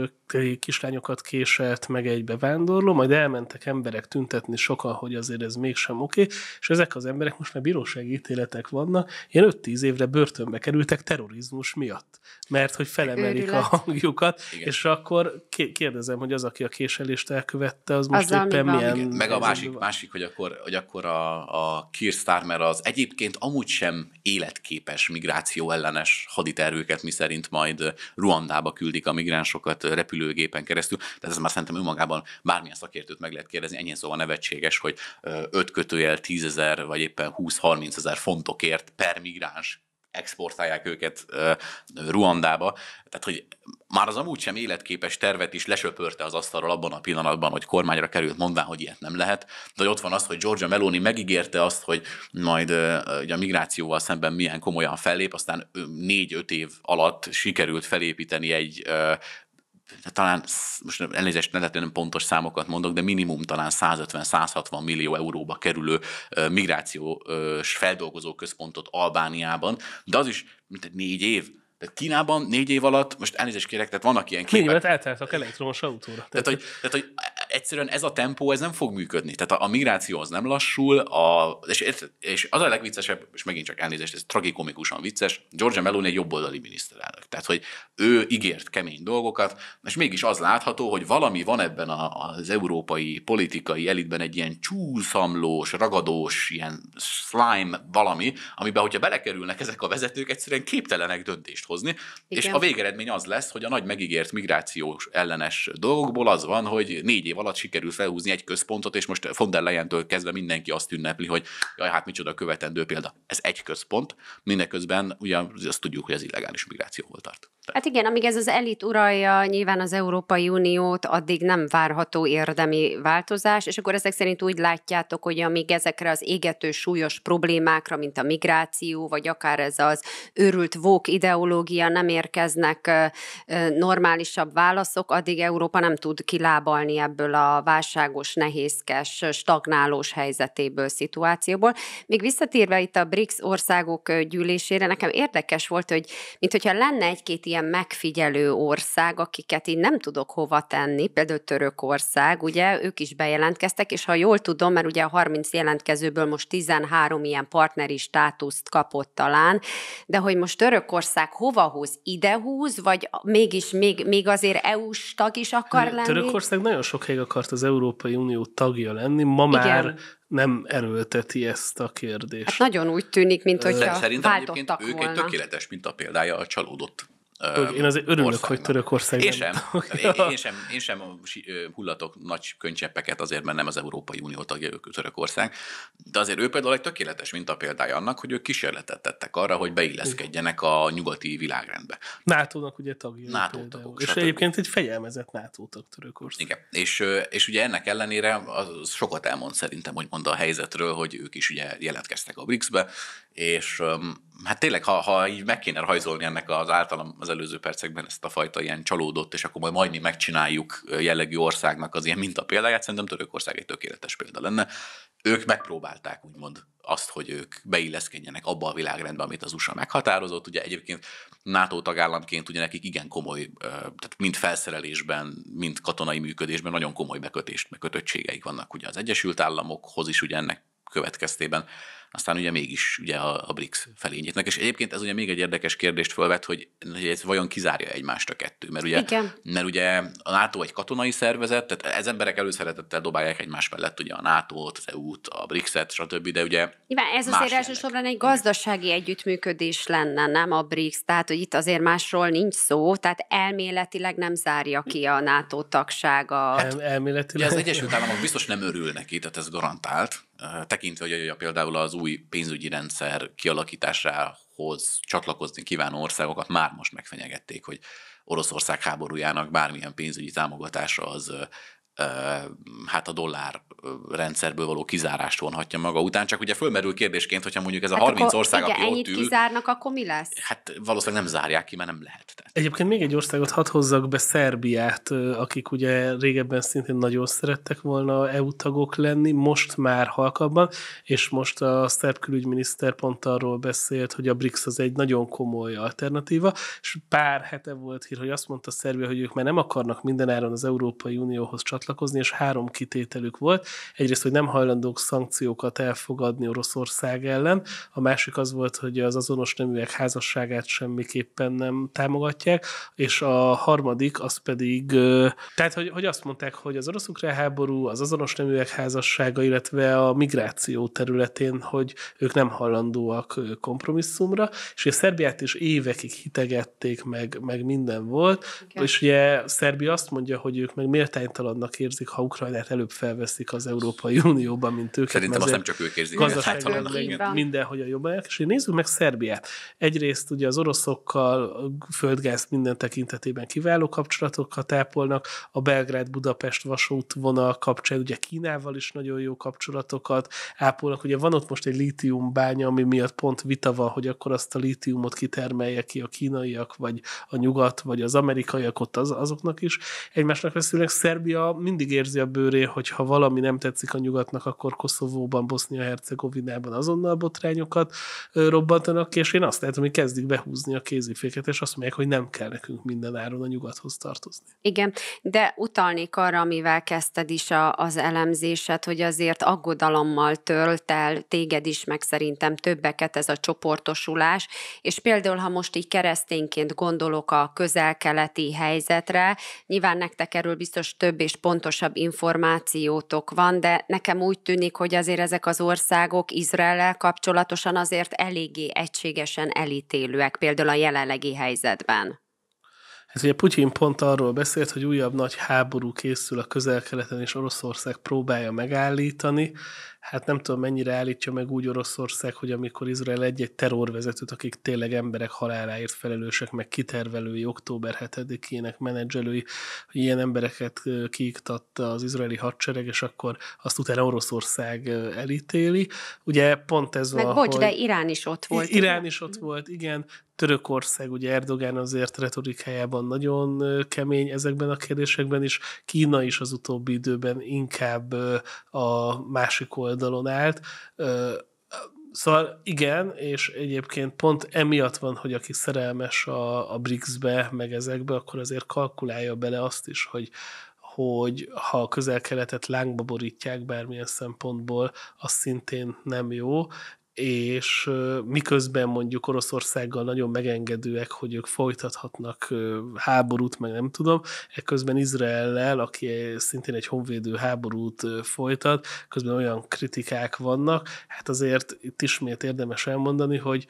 kislányokat késelt meg egy bevándorló, majd elmentek emberek tüntetni sokan, hogy azért ez mégsem oké, okay, és ezek az emberek most már bíró bíróságítéletek vannak, ilyen 5-10 évre börtönbe kerültek terrorizmus miatt, mert hogy felemelik Őrület. a hangjukat, Igen. és akkor kérdezem, hogy az, aki a késelést elkövette, az most az éppen milyen... Igen. Meg a másik, másik hogy akkor, hogy akkor a, a Keir Starmer az egyébként amúgy sem életképes migráció ellenes haditervőket, mi szerint majd Ruandába küldik a migránsokat repülőgépen keresztül, tehát ez már szerintem önmagában bármilyen szakértőt meg lehet kérdezni, ennyien szóval nevetséges, hogy 5 kötőjel tízezer vagy éppen 20 30 ezer fontokért per migráns exportálják őket Ruandába. Tehát, hogy már az amúgy sem életképes tervet is lesöpörte az asztalról abban a pillanatban, hogy kormányra került, mondván, hogy ilyet nem lehet. De ott van az, hogy Georgia Meloni megígérte azt, hogy majd ugye, a migrációval szemben milyen komolyan fellép, aztán négy-öt év alatt sikerült felépíteni egy talán, most elnézést, ne lehet, pontos számokat mondok, de minimum talán 150-160 millió euróba kerülő migrációs feldolgozó központot Albániában, de az is mint egy négy év. Tehát Kínában négy év alatt, most elnézést kérek, tehát vannak ilyen képek. Négy évet elteltek elektromos autóra. Tehát, hogy, tehát, hogy egyszerűen ez a tempó, ez nem fog működni. Tehát a, a migráció az nem lassul, a, és, és az a legviccesebb, és megint csak elnézést, ez tragikomikusan vicces, Georgia Meloni egy jobboldali miniszterelnök. Tehát, hogy ő ígért kemény dolgokat, és mégis az látható, hogy valami van ebben a, az európai politikai elitben egy ilyen csúszamlós, ragadós, ilyen slime valami, amiben, hogyha belekerülnek ezek a vezetők, egyszerűen képtelenek döntést hozni, Igen. és a végeredmény az lesz, hogy a nagy megígért migrációs ellenes dolgokból az van, hogy négy év év alatt sikerül felhúzni egy központot, és most von der Leyen-től kezdve mindenki azt ünnepli, hogy jaj, hát micsoda követendő példa. Ez egy központ, mindeközben ugye azt tudjuk, hogy az illegális migrációval tart. Hát igen, amíg ez az elit uralja nyilván az Európai Uniót, addig nem várható érdemi változás, és akkor ezek szerint úgy látjátok, hogy amíg ezekre az égető súlyos problémákra, mint a migráció, vagy akár ez az őrült vók ideológia nem érkeznek normálisabb válaszok, addig Európa nem tud kilábalni ebből a válságos, nehézkes, stagnálós helyzetéből, szituációból. Még visszatérve itt a BRICS országok gyűlésére, nekem érdekes volt, hogy mintha lenne egy-két ilyen ilyen megfigyelő ország, akiket én nem tudok hova tenni, például Törökország, ugye, ők is bejelentkeztek, és ha jól tudom, mert ugye a 30 jelentkezőből most 13 ilyen partneri státuszt kapott talán, de hogy most Törökország hova húz? Ide húz, vagy mégis még, még azért EU-s tag is akar lenni? Törökország nagyon sokáig akart az Európai Unió tagja lenni, ma már nem erőlteti ezt a kérdést. Hát nagyon úgy tűnik, mint hogyha Szerintem egyébként ők volna. egy tökéletes mint a példája a csalódott én azért örülök, országnak. hogy Törökország én sem, én, én sem, én sem hullatok nagy könycseppeket azért, mert nem az Európai Unió tagja ők Törökország, de azért ő például egy tökéletes példája annak, hogy ők kísérletet tettek arra, hogy beilleszkedjenek a nyugati világrendbe. NATO-nak ugye tagja. NATO tagok. És stb. egyébként egy fegyelmezett NATO tag Törökország. Igen, és, és ugye ennek ellenére az sokat elmond szerintem, hogy mond a helyzetről, hogy ők is ugye jelentkeztek a BRICS-be, és hát tényleg, ha, ha így meg kéne rajzolni ennek az általam az előző percekben ezt a fajta ilyen csalódott, és akkor majd majdnem megcsináljuk jellegű országnak az ilyen mintapéldáját, szerintem Törökország egy tökéletes példa lenne. Ők megpróbálták úgymond azt, hogy ők beilleszkedjenek abba a világrendbe, amit az USA meghatározott. Ugye egyébként NATO tagállamként ugye nekik igen komoly, tehát mind felszerelésben, mind katonai működésben nagyon komoly bekötést, megkötöttségeik vannak ugye az Egyesült Államokhoz is ugye ennek következtében aztán ugye mégis ugye a, a BRICS felé nyitnak. És egyébként ez ugye még egy érdekes kérdést felvet, hogy, hogy ez vajon kizárja egymást a kettő. Mert ugye, Igen. mert ugye a NATO egy katonai szervezet, tehát ez emberek előszeretettel dobálják egymás mellett ugye a NATO-t, az EU-t, a BRICS-et, stb. De ugye Nyilván ez azért elsősorban egy gazdasági együttműködés lenne, nem a BRICS, tehát hogy itt azért másról nincs szó, tehát elméletileg nem zárja ki a NATO tagsága. El, elméletileg. Ugye az Egyesült Államok biztos nem örül neki, tehát ez garantált, tekintve, hogy a például az új pénzügyi rendszer kialakításához csatlakozni kívánó országokat már most megfenyegették, hogy Oroszország háborújának bármilyen pénzügyi támogatása az hát a dollár rendszerből való kizárást vonhatja maga után, csak ugye fölmerül kérdésként, hogyha mondjuk ez a hát 30 akkor, ország, igen, aki ennyit ott ül, kizárnak, akkor mi lesz? Hát valószínűleg nem zárják ki, mert nem lehet. Tehát. Egyébként még egy országot hadd hozzak be, Szerbiát, akik ugye régebben szintén nagyon szerettek volna EU tagok lenni, most már halkabban, és most a szerb külügyminiszter pont arról beszélt, hogy a BRICS az egy nagyon komoly alternatíva, és pár hete volt hír, hogy azt mondta Szerbia, hogy ők már nem akarnak mindenáron az Európai Unióhoz csatlakozni, csatlakozni, és három kitételük volt. Egyrészt, hogy nem hajlandók szankciókat elfogadni Oroszország ellen, a másik az volt, hogy az azonos neműek házasságát semmiképpen nem támogatják, és a harmadik az pedig, tehát hogy, hogy azt mondták, hogy az orosz háború, az azonos neműek házassága, illetve a migráció területén, hogy ők nem hajlandóak kompromisszumra, és a Szerbiát is évekig hitegették, meg, meg minden volt, okay. és ugye Szerbia azt mondja, hogy ők meg méltánytalannak rossznak érzik, ha Ukrajnát előbb felveszik az Európai Unióban, mint ők. Szerintem azt nem csak ők érzik. Gazdaságilag hát mindenhogy a jobban, És nézzük meg Szerbiát. Egyrészt ugye az oroszokkal földgáz minden tekintetében kiváló kapcsolatokat ápolnak, a Belgrád-Budapest vasútvonal kapcsán ugye Kínával is nagyon jó kapcsolatokat ápolnak. Ugye van ott most egy lítiumbánya, ami miatt pont vita van, hogy akkor azt a lítiumot kitermelje ki a kínaiak, vagy a nyugat, vagy az amerikaiak ott az, azoknak is egymásnak veszülnek. Szerbia mindig érzi a bőré, hogy ha valami nem tetszik a nyugatnak, akkor Koszovóban, Bosznia-Hercegovinában azonnal botrányokat robbantanak ki, és én azt látom, hogy kezdik behúzni a kéziféket, és azt mondják, hogy nem kell nekünk minden áron a nyugathoz tartozni. Igen, de utalnék arra, amivel kezdted is a, az elemzésed, hogy azért aggodalommal tölt el téged is, meg szerintem többeket ez a csoportosulás, és például, ha most így keresztényként gondolok a közel-keleti helyzetre, nyilván nektek erről biztos több és pont fontosabb információtok van, de nekem úgy tűnik, hogy azért ezek az országok Izrael kapcsolatosan azért eléggé egységesen elítélőek, például a jelenlegi helyzetben. Ez hát ugye Putyin pont arról beszélt, hogy újabb nagy háború készül a közel-keleten, és Oroszország próbálja megállítani, hát nem tudom mennyire állítja meg úgy Oroszország, hogy amikor Izrael egy-egy terrorvezetőt, akik tényleg emberek haláláért felelősek, meg kitervelői, október 7-ének menedzselői, hogy ilyen embereket kiiktatta az izraeli hadsereg, és akkor azt utána Oroszország elítéli. Ugye pont ez meg van, bocs, hogy... de Irán is ott volt. Irán is ott volt, igen. Törökország, ugye Erdogán azért retorikájában nagyon kemény ezekben a kérdésekben is, Kína is az utóbbi időben inkább a másik oldal oldalon állt. Szóval igen, és egyébként pont emiatt van, hogy aki szerelmes a, a BRICS-be, meg ezekbe, akkor azért kalkulálja bele azt is, hogy hogy ha a közel-keletet lángba borítják bármilyen szempontból, az szintén nem jó, és miközben mondjuk Oroszországgal nagyon megengedőek, hogy ők folytathatnak háborút, meg nem tudom, ekközben Izraellel, aki szintén egy honvédő háborút folytat, közben olyan kritikák vannak, hát azért itt ismét érdemes elmondani, hogy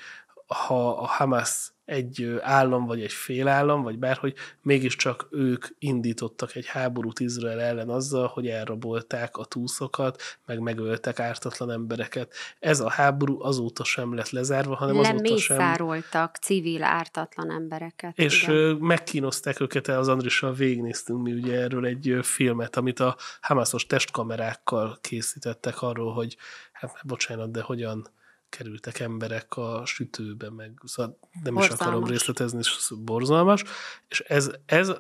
ha a Hamas egy állam, vagy egy félállam, vagy bárhogy mégiscsak ők indítottak egy háborút Izrael ellen azzal, hogy elrabolták a túszokat, meg megöltek ártatlan embereket. Ez a háború azóta sem lett lezárva, hanem azóta sem... Lemészároltak civil ártatlan embereket. És igen. megkínozták őket el, az Andrissal végignéztünk mi ugye erről egy filmet, amit a Hamászos testkamerákkal készítettek arról, hogy hát bocsánat, de hogyan kerültek emberek a sütőbe, meg szóval nem borzalmas. is akarom részletezni, és borzalmas. És ez, ez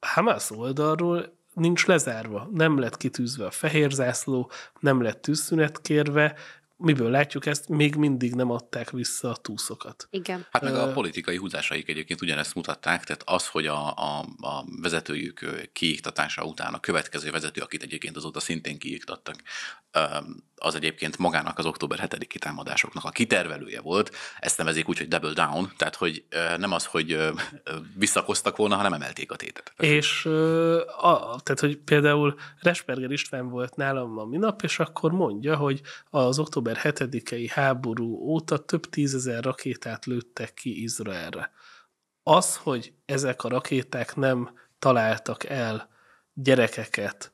Hamász oldalról nincs lezárva, nem lett kitűzve a fehér zászló, nem lett tűzszünet kérve, miből látjuk ezt, még mindig nem adták vissza a túszokat. Igen. Hát meg a politikai húzásaik egyébként ugyanezt mutatták, tehát az, hogy a, a, a vezetőjük kiiktatása után a következő vezető, akit egyébként azóta szintén kiiktattak, az egyébként magának az október 7-i támadásoknak a kitervelője volt, ezt nevezik úgy, hogy double down, tehát hogy nem az, hogy visszakoztak volna, hanem emelték a tétet. És a, tehát, hogy például Resperger István volt nálam a minap, és akkor mondja, hogy az október október 7-i háború óta több tízezer rakétát lőttek ki Izraelre. Az, hogy ezek a rakéták nem találtak el gyerekeket,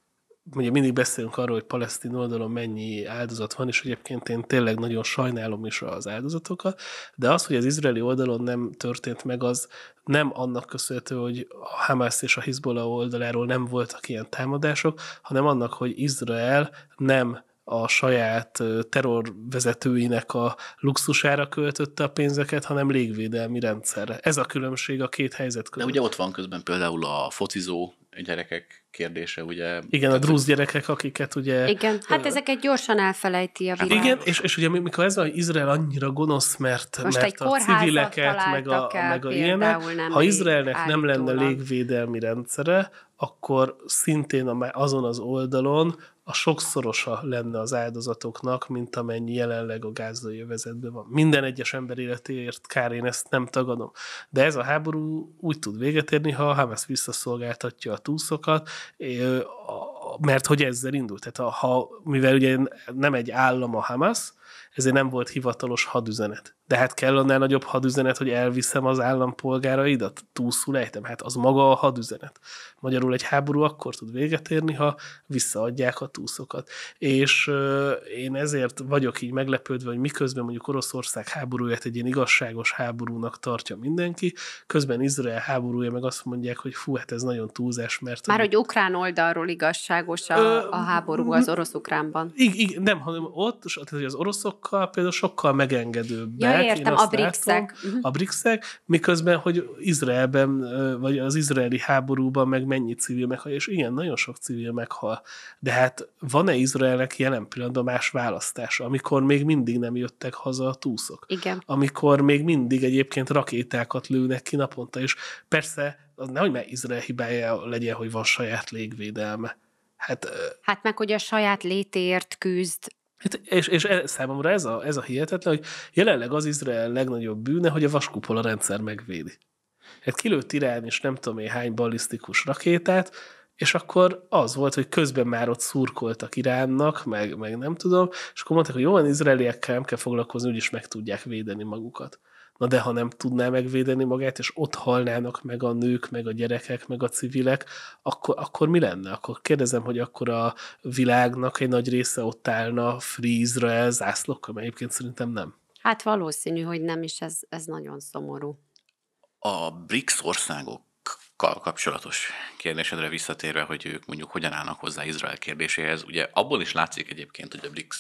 ugye mindig beszélünk arról, hogy palesztin oldalon mennyi áldozat van, és egyébként én tényleg nagyon sajnálom is az áldozatokat, de az, hogy az izraeli oldalon nem történt meg, az nem annak köszönhető, hogy a Hamász és a Hezbollah oldaláról nem voltak ilyen támadások, hanem annak, hogy Izrael nem a saját terrorvezetőinek a luxusára költötte a pénzeket, hanem légvédelmi rendszerre. Ez a különbség a két helyzet között. De ugye ott van közben például a focizó gyerekek kérdése, ugye? Igen, a drúz gyerekek, akiket ugye... Igen, hát ezeket gyorsan elfelejti a hát világ. Igen, és, és ugye mikor ez az Izrael annyira gonosz, mert, Most mert a civileket, meg a, el, meg a ilyenek, ha Izraelnek nem lenne légvédelmi rendszere, akkor szintén azon az oldalon a sokszorosa lenne az áldozatoknak, mint amennyi jelenleg a gázai övezetben van. Minden egyes ember életéért kár, én ezt nem tagadom. De ez a háború úgy tud véget érni, ha a Hamas visszaszolgáltatja a túszokat, mert hogy ezzel indult. Tehát ha, mivel ugye nem egy állam a Hamas, ezért nem volt hivatalos hadüzenet. De hát kell annál nagyobb hadüzenet, hogy elviszem az állampolgáraidat, ejtem. Hát az maga a hadüzenet. Magyarul egy háború akkor tud véget érni, ha visszaadják a túszokat. És euh, én ezért vagyok így meglepődve, hogy miközben mondjuk Oroszország háborúját egy ilyen igazságos háborúnak tartja mindenki, közben Izrael háborúja meg azt mondják, hogy fú, hát ez nagyon túlzás, mert... Már hogy ukrán oldalról igazság barátságos a, a háború az orosz-ukránban. Ig, ig, nem, hanem ott, tehát az oroszokkal például sokkal megengedőbbek. Ja, értem, a brixek. Látom, mhm. a brixek, miközben, hogy Izraelben, vagy az izraeli háborúban meg mennyi civil meghal, és igen, nagyon sok civil meghal. De hát van-e Izraelnek jelen pillanatban más választása, amikor még mindig nem jöttek haza a túszok? Igen. Amikor még mindig egyébként rakétákat lőnek ki naponta, és persze az nehogy már Izrael hibája legyen, hogy van saját légvédelme. Hát, hát meg, hogy a saját létért küzd, Hát, és, és e, számomra ez a, ez a hihetetlen, hogy jelenleg az Izrael legnagyobb bűne, hogy a vaskupola rendszer megvédi. Hát kilőtt irány is nem tudom én hány ballisztikus rakétát, és akkor az volt, hogy közben már ott szurkoltak Iránnak, meg, meg nem tudom, és akkor mondták, hogy jó, van, izraeliekkel nem kell foglalkozni, úgyis meg tudják védeni magukat na de ha nem tudná megvédeni magát, és ott halnának meg a nők, meg a gyerekek, meg a civilek, akkor, akkor mi lenne? Akkor kérdezem, hogy akkor a világnak egy nagy része ott állna frízra el zászlókkal, mert egyébként szerintem nem. Hát valószínű, hogy nem, is ez, ez nagyon szomorú. A BRICS országok kapcsolatos kérdésedre visszatérve, hogy ők mondjuk hogyan állnak hozzá Izrael kérdéséhez. Ugye abból is látszik egyébként, hogy a BRICS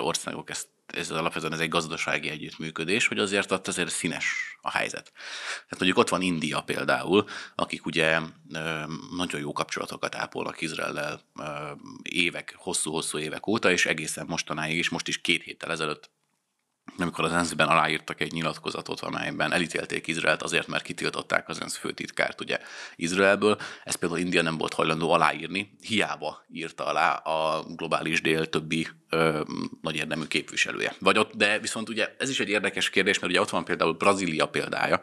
országok ezt ez alapvetően ez egy gazdasági együttműködés, hogy azért ott azért színes a helyzet. Tehát mondjuk ott van India például, akik ugye nagyon jó kapcsolatokat ápolnak Izraellel évek, hosszú-hosszú évek óta, és egészen mostanáig is, most is két héttel ezelőtt amikor az ENSZ-ben aláírtak egy nyilatkozatot, amelyben elítélték Izraelt azért, mert kitiltották az ENSZ főtitkárt ugye Izraelből. Ezt például India nem volt hajlandó aláírni, hiába írta alá a globális dél többi ö, nagy érdemű képviselője. Vagy ott, de viszont ugye ez is egy érdekes kérdés, mert ugye ott van például Brazília példája,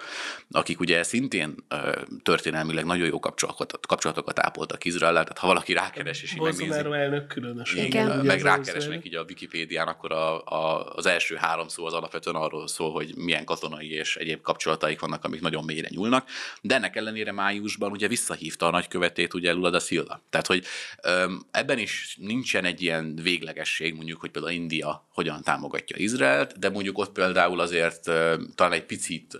akik ugye szintén ö, történelmileg nagyon jó kapcsolatokat, kapcsolatokat ápoltak izrael tehát ha valaki rákeres és így Bolsonaro megnézi. elnök különösen. Igen, igen meg így a Wikipédián, akkor a, a, az első három szó az alapvetően arról szól, hogy milyen katonai és egyéb kapcsolataik vannak, amik nagyon mélyre nyúlnak, de ennek ellenére májusban ugye visszahívta a nagykövetét, ugye Lula da Silva. Tehát, hogy ebben is nincsen egy ilyen véglegesség, mondjuk, hogy például India hogyan támogatja Izraelt, de mondjuk ott például azért talán egy picit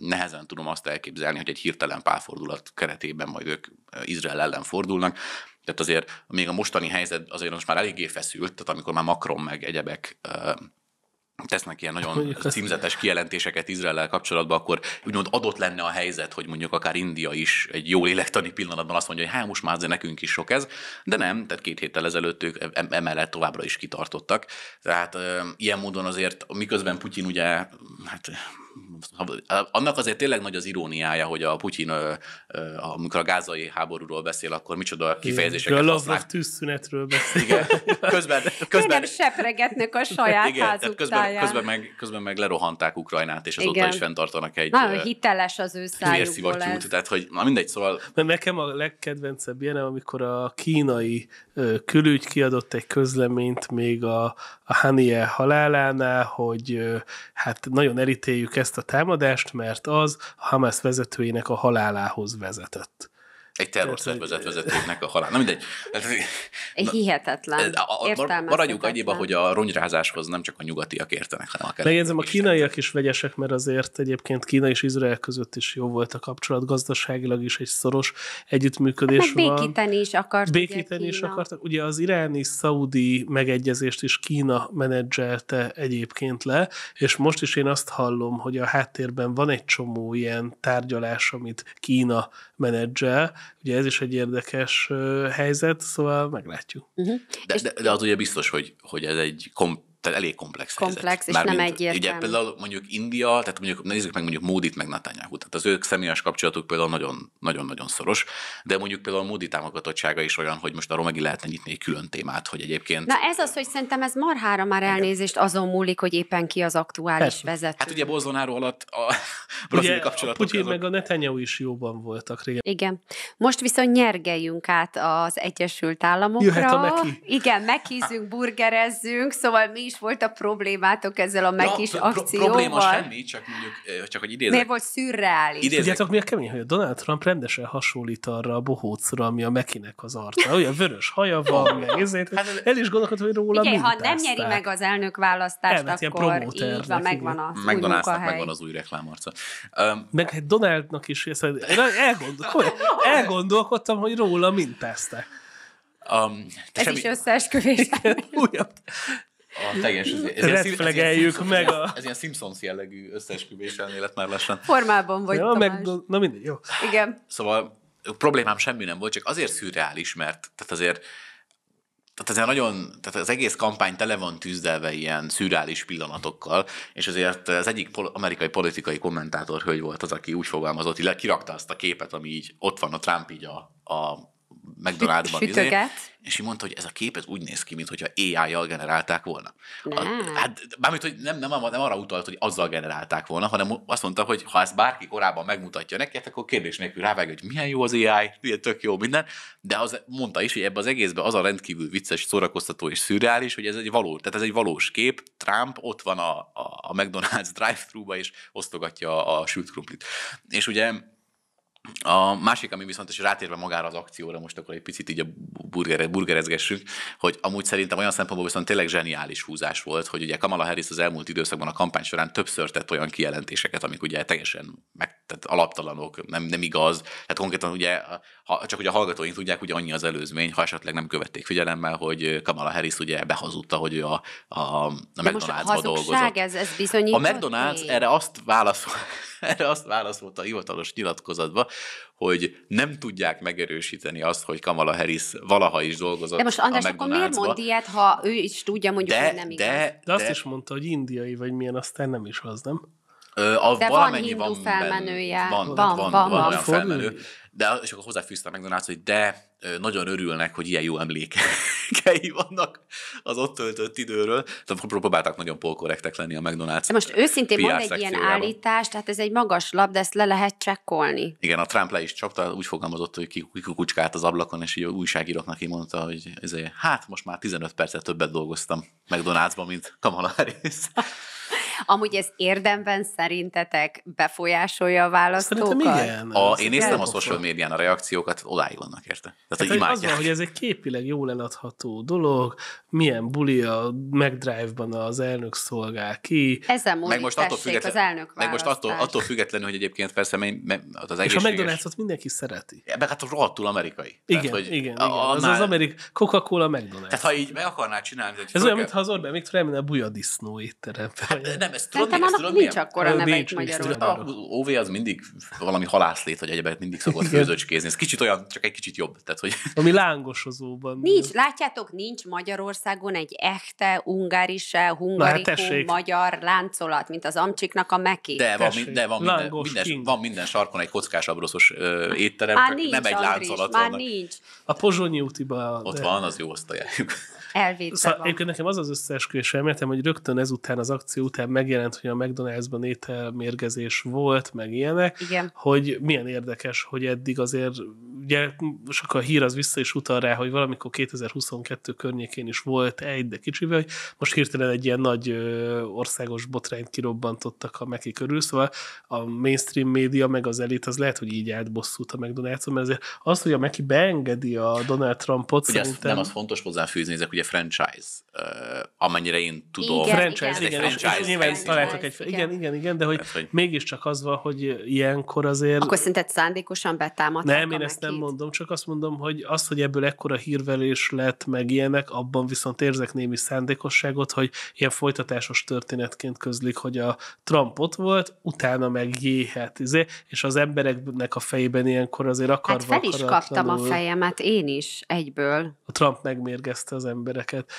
nehezen tudom azt elképzelni, hogy egy hirtelen pálfordulat keretében majd ők Izrael ellen fordulnak. Tehát azért még a mostani helyzet azért most már eléggé feszült, tehát amikor már Macron meg egyebek tesznek ilyen nagyon címzetes ezt... kijelentéseket Izraellel kapcsolatban, akkor úgymond adott lenne a helyzet, hogy mondjuk akár India is egy jó lélektani pillanatban azt mondja, hogy hát most már azért nekünk is sok ez, de nem, tehát két héttel ezelőtt ők emellett továbbra is kitartottak. Tehát ilyen módon azért, miközben Putyin ugye, hát annak azért tényleg nagy az iróniája, hogy a Putyin, amikor a gázai háborúról beszél, akkor micsoda kifejezéseket használ. A tűzszünetről beszél. Igen. Közben, közben... Tényleg sepregetnek a saját Igen, házuk közben, táján. közben, meg, közben meg lerohanták Ukrajnát, és azóta Igen. is fenntartanak egy... Nagyon hiteles az ő szájukból Tehát, hogy na mindegy, szóval... Mert nekem a legkedvencebb ilyen, amikor a kínai külügy kiadott egy közleményt még a, a Hanie halálánál, hogy hát nagyon elítéljük ezt, ezt a támadást, mert az a Hamas vezetőjének a halálához vezetett. Egy terrorszervezet vezetőknek a halál. Na mindegy. Egy hihetetlen. Ez, a, maradjuk annyiba, hogy a rongyrázáshoz nem csak a nyugatiak értenek, hanem akár. Megjegyzem, a kínaiak is vegyesek, mert azért egyébként Kína és Izrael között is jó volt a kapcsolat, gazdaságilag is egy szoros együttműködés hát, van. Békíteni is akartak. Békíteni ugye, is akartak. Ugye az iráni-szaudi megegyezést is Kína menedzselte egyébként le, és most is én azt hallom, hogy a háttérben van egy csomó ilyen tárgyalás, amit Kína menedzsel. Ugye ez is egy érdekes helyzet, szóval meglátjuk. Uh-huh. De, de, de az ugye biztos, hogy, hogy ez egy kom- tehát elég komplex, komplex helyzet. Komplex, és Mármint, nem egyértelmű. Ugye például mondjuk India, tehát mondjuk nézzük meg mondjuk Módit meg Netanyahu, tehát az ők személyes kapcsolatuk például nagyon-nagyon szoros, de mondjuk például a Módi támogatottsága is olyan, hogy most arról meg lehetne nyitni egy külön témát, hogy egyébként... Na ez az, hogy szerintem ez marhára már elnézést azon múlik, hogy éppen ki az aktuális Persze. vezető. Hát ugye Bolsonaro alatt a brazil kapcsolatok... Putyin azok... meg a Netanyahu is jóban voltak régen. Igen. Most viszont nyergeljünk át az Egyesült Államokra. Jöhet a meki. Igen, mekizünk, burgerezzünk, szóval mi is is volt a problémátok ezzel a meg is pro- akcióval? Probléma semmi, csak mondjuk, csak hogy idézek. Miért volt szürreális? Idézek. Tudjátok, mi a kemény, hogy a Donald Trump rendesen hasonlít arra a bohócra, ami a mekinek az arca. Olyan vörös haja van, meg ezért. Hát, El is gondolkodtam, hogy róla Igen, ha nem nyeri meg az elnök választást, Elmet, akkor így van, megvan az új nak megvan az új reklámarca. Um, meg hát Donaldnak is, elgondol, elgondolkodtam, hogy róla mintázták. Um, Ez semmi... is összeesküvés. Újabb a teljes... Ez ilyen meg a... Ez ilyen Simpsons jellegű összeesküvés elmélet már lassan. Formában vagy, ja, meg, Na mindig, jó. Igen. Szóval problémám semmi nem volt, csak azért szürreális, mert tehát azért tehát, ez nagyon, tehát az egész kampány tele van tűzdelve ilyen szürális pillanatokkal, és azért az egyik pol- amerikai politikai kommentátor hölgy volt az, aki úgy fogalmazott, illetve kirakta azt a képet, ami így ott van a Trump így a, a McDonald'ban. Sütöget. Izé, és így mondta, hogy ez a kép ez úgy néz ki, mintha AI-jal generálták volna. A, hát, bármint, hogy nem, nem, nem arra utalt, hogy azzal generálták volna, hanem azt mondta, hogy ha ezt bárki korábban megmutatja neked, hát akkor kérdés nélkül rávágja, hogy milyen jó az AI, milyen tök jó minden, de az mondta is, hogy ebbe az egészben az a rendkívül vicces, szórakoztató és szürreális, hogy ez egy való, tehát ez egy valós kép, Trump ott van a, a, a McDonald's drive-thru-ba és osztogatja a, a sült krumplit. És ugye a másik, ami viszont, és rátérve magára az akcióra, most akkor egy picit így a burger, burgerezgessük, hogy amúgy szerintem olyan szempontból viszont tényleg zseniális húzás volt, hogy ugye Kamala Harris az elmúlt időszakban a kampány során többször tett olyan kijelentéseket, amik ugye teljesen meg, tehát alaptalanok, nem, nem igaz. Tehát konkrétan ugye, ha, csak hogy a hallgatóink tudják, ugye annyi az előzmény, ha esetleg nem követték figyelemmel, hogy Kamala Harris ugye behazudta, hogy ő a, a, a McDonald's-ba dolgozott. Ez, ez a McDonald's erre azt válaszol, erre azt válaszolta a hivatalos nyilatkozatba, hogy nem tudják megerősíteni azt, hogy Kamala Harris valaha is dolgozott De most András, a akkor miért mond ilyet, ha ő is tudja mondjuk, de, hogy nem igaz? De, de azt de, is mondta, hogy indiai vagy milyen, aztán nem is az, nem? A de valamennyi van hindu van felmenője. Van, van, van, van, van, van olyan felmenő de és akkor hozzáfűzte McDonald's, hogy de nagyon örülnek, hogy ilyen jó emlékei vannak az ott töltött időről. Tehát próbálták nagyon polkorrektek lenni a McDonald's. De most őszintén PR mond egy ilyen állítást, tehát ez egy magas lap, de ezt le lehet csekkolni. Igen, a Trump le is csapta, úgy fogalmazott, hogy kikukucskált az ablakon, és így újságíróknak így mondta, hogy ezért, hát most már 15 percet többet dolgoztam McDonald'sban, mint Kamala Harris. Amúgy ez érdemben szerintetek befolyásolja a választókat? Szerintem igen. A, én néztem a social médián a reakciókat, odáig vannak érte. Tehát, hát, hogy az van, hogy ez egy képileg jól eladható dolog, milyen buli a McDrive-ban az elnök szolgál ki. Ezen meg most attól független, az elnök választás. Meg most attól, attól függetlenül, hogy egyébként persze az egészséges... És a McDonald's-ot mindenki szereti. Ja, meg hát rohadtul amerikai. Igen, tehát, igen, igen, igen. Annál... Az az amerik, Coca-Cola, McDonald's. Tehát ha így meg akarnál csinálni... Hogy Ez olyan, mintha az Orbán Viktor elmenne a buja disznó étterem. Hát, nem, ez tudod, még, tudod nincs milyen? akkora nevek nincs, magyarul. Az OV az mindig valami halászlét, vagy egyebet mindig szokott főzőcskézni. Ez kicsit olyan, csak egy kicsit jobb. Tehát, hogy... Ami lángosozóban. Nincs, látjátok, nincs Magyarországon egy echte ungárise, hát hungarikum, Na, magyar láncolat, mint az amcsiknak a meki. De van, de van, minden, minden, van minden sarkon egy kockás abroszos ö, étterem, nincs, nem egy láncolat. Már nincs. A Pozsonyi útiban. Ott van, az jó osztályájuk. Elvédve szóval, van. Egyébként nekem az az összeesküvés elméletem, hogy rögtön ezután, az akció után megjelent, hogy a McDonald's-ban ételmérgezés volt, meg ilyenek, Igen. hogy milyen érdekes, hogy eddig azért ugye sok a hír az vissza is utal rá, hogy valamikor 2022 környékén is volt egy, de kicsivel, hogy most hirtelen egy ilyen nagy országos botrányt kirobbantottak a meki körül, szóval a mainstream média meg az elit az lehet, hogy így állt bosszút a mcdonalds mert azért az, hogy a meki beengedi a Donald Trumpot, ugye szerintem... nem az fontos hozzáfűzni, ezek ugye franchise, amennyire én tudom. Igen, franchise, igen, igen, franchise, és, és egy... Igen, igen, igen, igen de hogy, hogy mégiscsak az van, hogy ilyenkor azért... Akkor szerinted szándékosan betámadták Nem, én ezt nem mondom, csak azt mondom, hogy az, hogy ebből ekkora hírvelés lett, meg ilyenek, abban viszont érzek némi szándékosságot, hogy ilyen folytatásos történetként közlik, hogy a Trump ott volt, utána meg jéhet, izé, és az embereknek a fejében ilyenkor azért akarva Hát fel is kaptam a fejemet, én is, egyből. A Trump megmérgezte az embereket.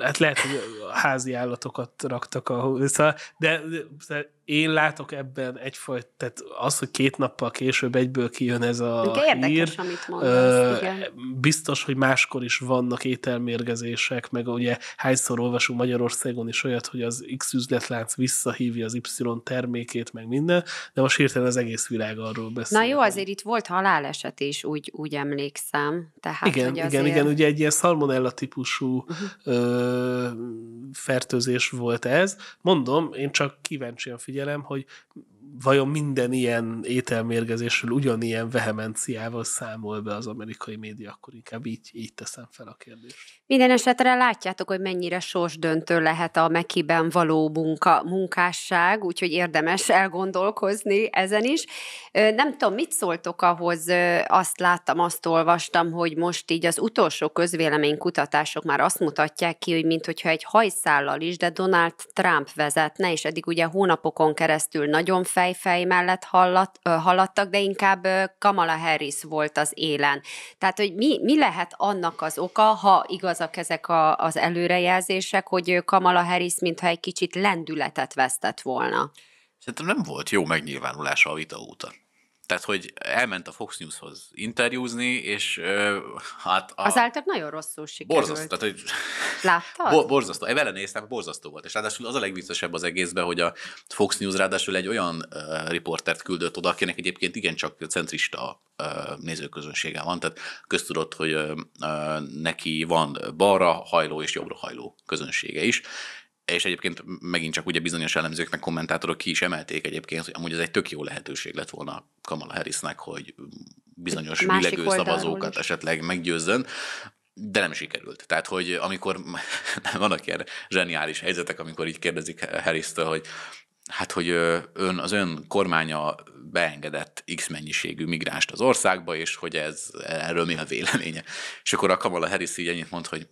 Hát lehet, hogy házi állatokat raktak a... Szóval, de, de én látok ebben egyfajta, tehát az, hogy két nappal később egyből kijön ez a érdekes, hír, amit mondasz, ö, igen. biztos, hogy máskor is vannak ételmérgezések, meg ugye hányszor olvasunk Magyarországon is olyat, hogy az X üzletlánc visszahívja az Y termékét, meg minden, de most hirtelen az egész világ arról beszél. Na jó, azért itt volt haláleset is, úgy, úgy emlékszem. Tehát, igen, hogy azért... igen, igen, ugye egy ilyen szalmonella típusú uh-huh. ö, fertőzés volt ez. Mondom, én csak kíváncsian figyelem figyelem, hogy vajon minden ilyen ételmérgezésről ugyanilyen vehemenciával számol be az amerikai média, akkor inkább így, így teszem fel a kérdést. Minden esetre látjátok, hogy mennyire sorsdöntő lehet a mekiben való munka, munkásság, úgyhogy érdemes elgondolkozni ezen is. Nem tudom, mit szóltok ahhoz, azt láttam, azt olvastam, hogy most így az utolsó közvéleménykutatások már azt mutatják ki, hogy mintha egy hajszállal is, de Donald Trump vezetne, és eddig ugye hónapokon keresztül nagyon fel fejfej mellett hallat, ö, haladtak, de inkább ö, Kamala Harris volt az élen. Tehát, hogy mi, mi lehet annak az oka, ha igazak ezek a, az előrejelzések, hogy Kamala Harris mintha egy kicsit lendületet vesztett volna? Szerintem nem volt jó megnyilvánulása a vita óta. Tehát, hogy elment a Fox Newshoz interjúzni, és uh, hát... A... által nagyon rosszul sikerült. Borzasztó. Tehát, hogy... Láttad? Bo- borzasztó. Vele néztem, borzasztó volt. És ráadásul az a legbiztosabb az egészben, hogy a Fox News ráadásul egy olyan uh, riportert küldött oda, akinek egyébként igencsak centrista uh, nézőközönsége van. Tehát köztudott, hogy uh, neki van balra hajló és jobbra hajló közönsége is és egyébként megint csak ugye bizonyos elemzők meg kommentátorok ki is emelték egyébként, hogy amúgy ez egy tök jó lehetőség lett volna Kamala Harrisnek, hogy bizonyos vilegő szavazókat esetleg meggyőzzön, de nem sikerült. Tehát, hogy amikor vannak ilyen zseniális helyzetek, amikor így kérdezik harris hogy hát, hogy ön, az ön kormánya beengedett X mennyiségű migránst az országba, és hogy ez erről mi a véleménye. És akkor a Kamala Harris így ennyit mond, hogy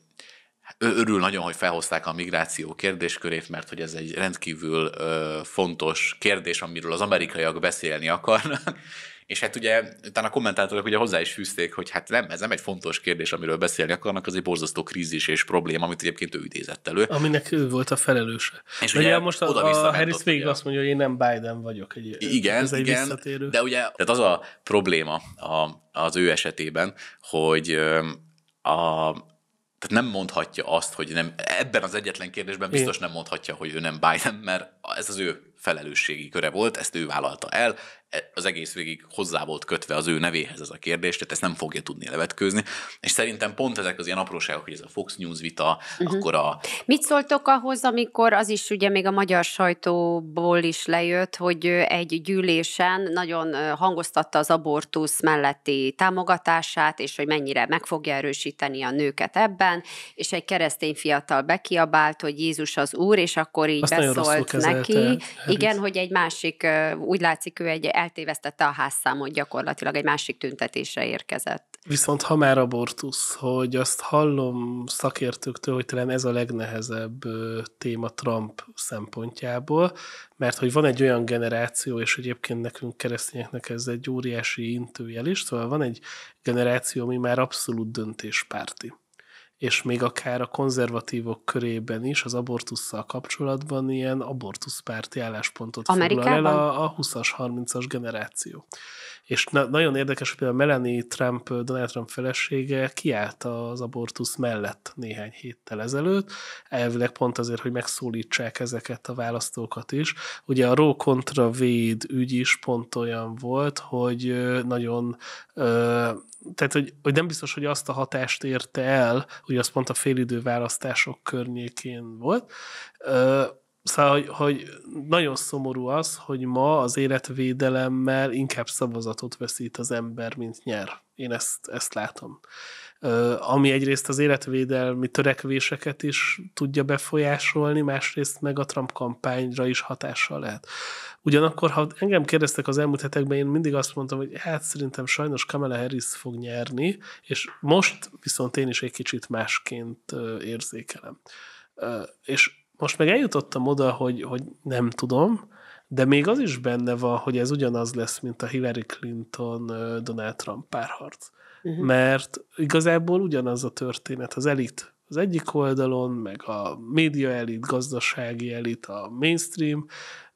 ő örül nagyon, hogy felhozták a migráció kérdéskörét, mert hogy ez egy rendkívül ö, fontos kérdés, amiről az amerikaiak beszélni akarnak. És hát ugye, utána a kommentátorok ugye hozzá is fűzték, hogy hát nem, ez nem egy fontos kérdés, amiről beszélni akarnak, az egy borzasztó krízis és probléma, amit egyébként ő idézett elő. Aminek ő volt a felelőse. És de ugye, ugye most a, a Harris végig azt mondja, hogy én nem Biden vagyok. Egy, igen, ez egy igen, visszatérő. de ugye tehát az a probléma a, az ő esetében, hogy a, tehát nem mondhatja azt, hogy nem, ebben az egyetlen kérdésben biztos nem mondhatja, hogy ő nem Biden, mert ez az ő felelősségi köre volt, ezt ő vállalta el, az egész végig hozzá volt kötve az ő nevéhez ez a kérdés, tehát ezt nem fogja tudni levetkőzni. És szerintem pont ezek az ilyen apróságok, hogy ez a Fox News vita, uh-huh. akkor a... Mit szóltok ahhoz, amikor az is ugye még a magyar sajtóból is lejött, hogy egy gyűlésen nagyon hangoztatta az abortusz melletti támogatását, és hogy mennyire meg fogja erősíteni a nőket ebben, és egy keresztény fiatal bekiabált, hogy Jézus az Úr, és akkor így Azt beszólt neki. Kezelte, Igen, hogy egy másik, úgy látszik, ő egy eltévesztette a házszámot, gyakorlatilag egy másik tüntetésre érkezett. Viszont ha már abortusz, hogy azt hallom szakértőktől, hogy talán ez a legnehezebb téma Trump szempontjából, mert hogy van egy olyan generáció, és egyébként nekünk keresztényeknek ez egy óriási intőjel is, szóval van egy generáció, ami már abszolút döntéspárti és még akár a konzervatívok körében is az abortusszal kapcsolatban ilyen abortuszpárti álláspontot Amerikában? foglal el a, a 20-as, 30-as generáció. És na- nagyon érdekes, hogy például Melanie Trump, Donald Trump felesége kiállt az abortusz mellett néhány héttel ezelőtt, elvileg pont azért, hogy megszólítsák ezeket a választókat is. Ugye a Roe kontra Wade ügy is pont olyan volt, hogy nagyon tehát, hogy, hogy nem biztos, hogy azt a hatást érte el, ugye az pont a félidő választások környékén volt. Szóval, hogy, hogy nagyon szomorú az, hogy ma az életvédelemmel inkább szavazatot veszít az ember, mint nyer. Én ezt, ezt látom ami egyrészt az életvédelmi törekvéseket is tudja befolyásolni, másrészt meg a Trump kampányra is hatással lehet. Ugyanakkor, ha engem kérdeztek az elmúlt hetekben, én mindig azt mondtam, hogy hát szerintem sajnos Kamala Harris fog nyerni, és most viszont én is egy kicsit másként érzékelem. És most meg eljutottam oda, hogy, hogy nem tudom, de még az is benne van, hogy ez ugyanaz lesz, mint a Hillary Clinton Donald Trump párharc uh-huh. mert igazából ugyanaz a történet, az elit az egyik oldalon, meg a média elit, gazdasági elit, a mainstream,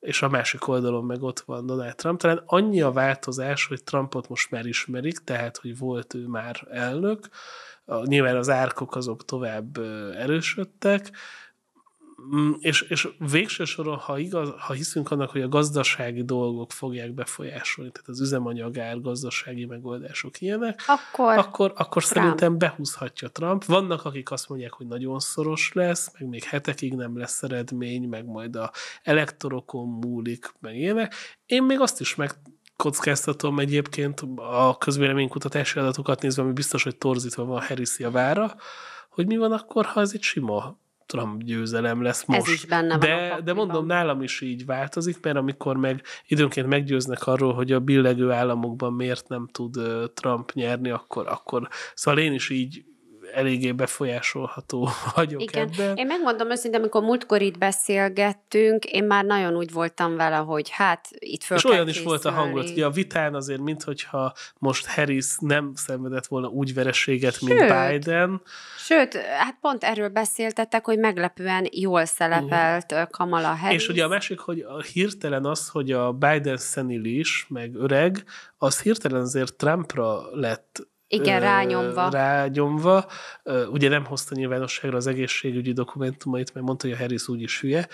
és a másik oldalon meg ott van Donald Trump. Talán annyi a változás, hogy Trumpot most már ismerik, tehát, hogy volt ő már elnök, nyilván az árkok azok tovább erősödtek, Mm, és, és végső soron, ha, igaz, ha hiszünk annak, hogy a gazdasági dolgok fogják befolyásolni, tehát az üzemanyagár, gazdasági megoldások ilyenek, akkor, akkor, akkor Trump. szerintem behúzhatja Trump. Vannak, akik azt mondják, hogy nagyon szoros lesz, meg még hetekig nem lesz eredmény, meg majd a elektorokon múlik, meg ilyenek. Én még azt is meg kockáztatom egyébként a közvéleménykutatási adatokat nézve, ami biztos, hogy torzítva van Harris javára, hogy mi van akkor, ha ez egy sima Trump győzelem lesz most. Ez is benne van de, de mondom, nálam is így változik, mert amikor meg időnként meggyőznek arról, hogy a billegő államokban miért nem tud Trump nyerni, akkor, akkor szóval én is így eléggé befolyásolható vagyok Igen. ebben. Én megmondom őszintén, amikor múltkor itt beszélgettünk, én már nagyon úgy voltam vele, hogy hát itt föl És olyan is volt a hangot, hogy a vitán azért, mintha most Harris nem szenvedett volna úgy vereséget, sőt, mint Biden. Sőt, hát pont erről beszéltettek, hogy meglepően jól szelepelt uh-huh. Kamala Harris. És ugye a másik, hogy hirtelen az, hogy a Biden szenilis, meg öreg, az hirtelen azért Trumpra lett igen, rányomva. Rányomva. Ugye nem hozta nyilvánosságra az egészségügyi dokumentumait, mert mondta, hogy a Harris úgyis hülye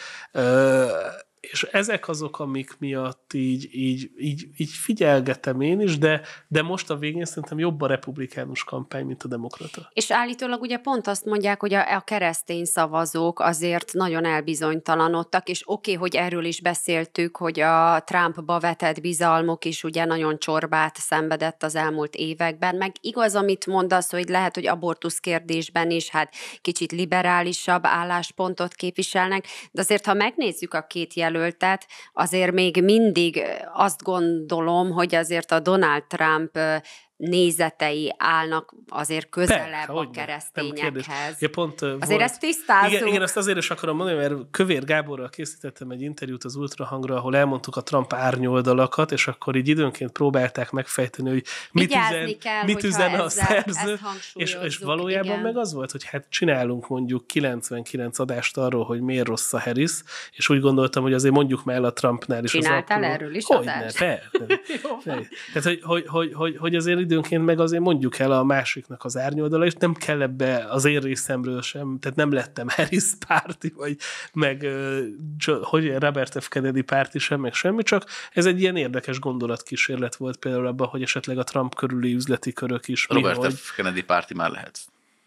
és ezek azok, amik miatt így, így, így, így figyelgetem én is, de, de most a végén szerintem jobb a republikánus kampány, mint a demokrata. És állítólag ugye pont azt mondják, hogy a, a keresztény szavazók azért nagyon elbizonytalanodtak, és oké, okay, hogy erről is beszéltük, hogy a Trumpba vetett bizalmok is ugye nagyon csorbát szenvedett az elmúlt években, meg igaz, amit mondasz, hogy lehet, hogy abortusz kérdésben is hát kicsit liberálisabb álláspontot képviselnek, de azért, ha megnézzük a két jel jelöltet, azért még mindig azt gondolom, hogy azért a Donald Trump nézetei állnak azért közelebb a keresztényekhez. Ja, pont eh, azért volt. ezt tisztázunk. Igen, igen, ezt azért is akarom mondani, mert Kövér Gáborral készítettem egy interjút az Ultrahangra, ahol elmondtuk a Trump árnyoldalakat, és akkor így időnként próbálták megfejteni, hogy mit Vigyázni üzen, kell, mit üzen a szerző, és, és valójában igen. meg az volt, hogy hát csinálunk mondjuk 99 adást arról, hogy miért rossz a Harris, és úgy gondoltam, hogy azért mondjuk már a Trumpnál is. Csináltál az apró, erről is hogy adást? Ne, Tehát, hogy, hogy, hogy, hogy, hogy azért időnként meg azért mondjuk el a másiknak az árnyoldala, és nem kell ebbe az én részemről sem, tehát nem lettem Harris párti, vagy meg hogy Robert F. Kennedy párti sem, meg semmi, csak ez egy ilyen érdekes gondolatkísérlet volt például abban, hogy esetleg a Trump körüli üzleti körök is. Robert mi, F. Kennedy párti már lehet.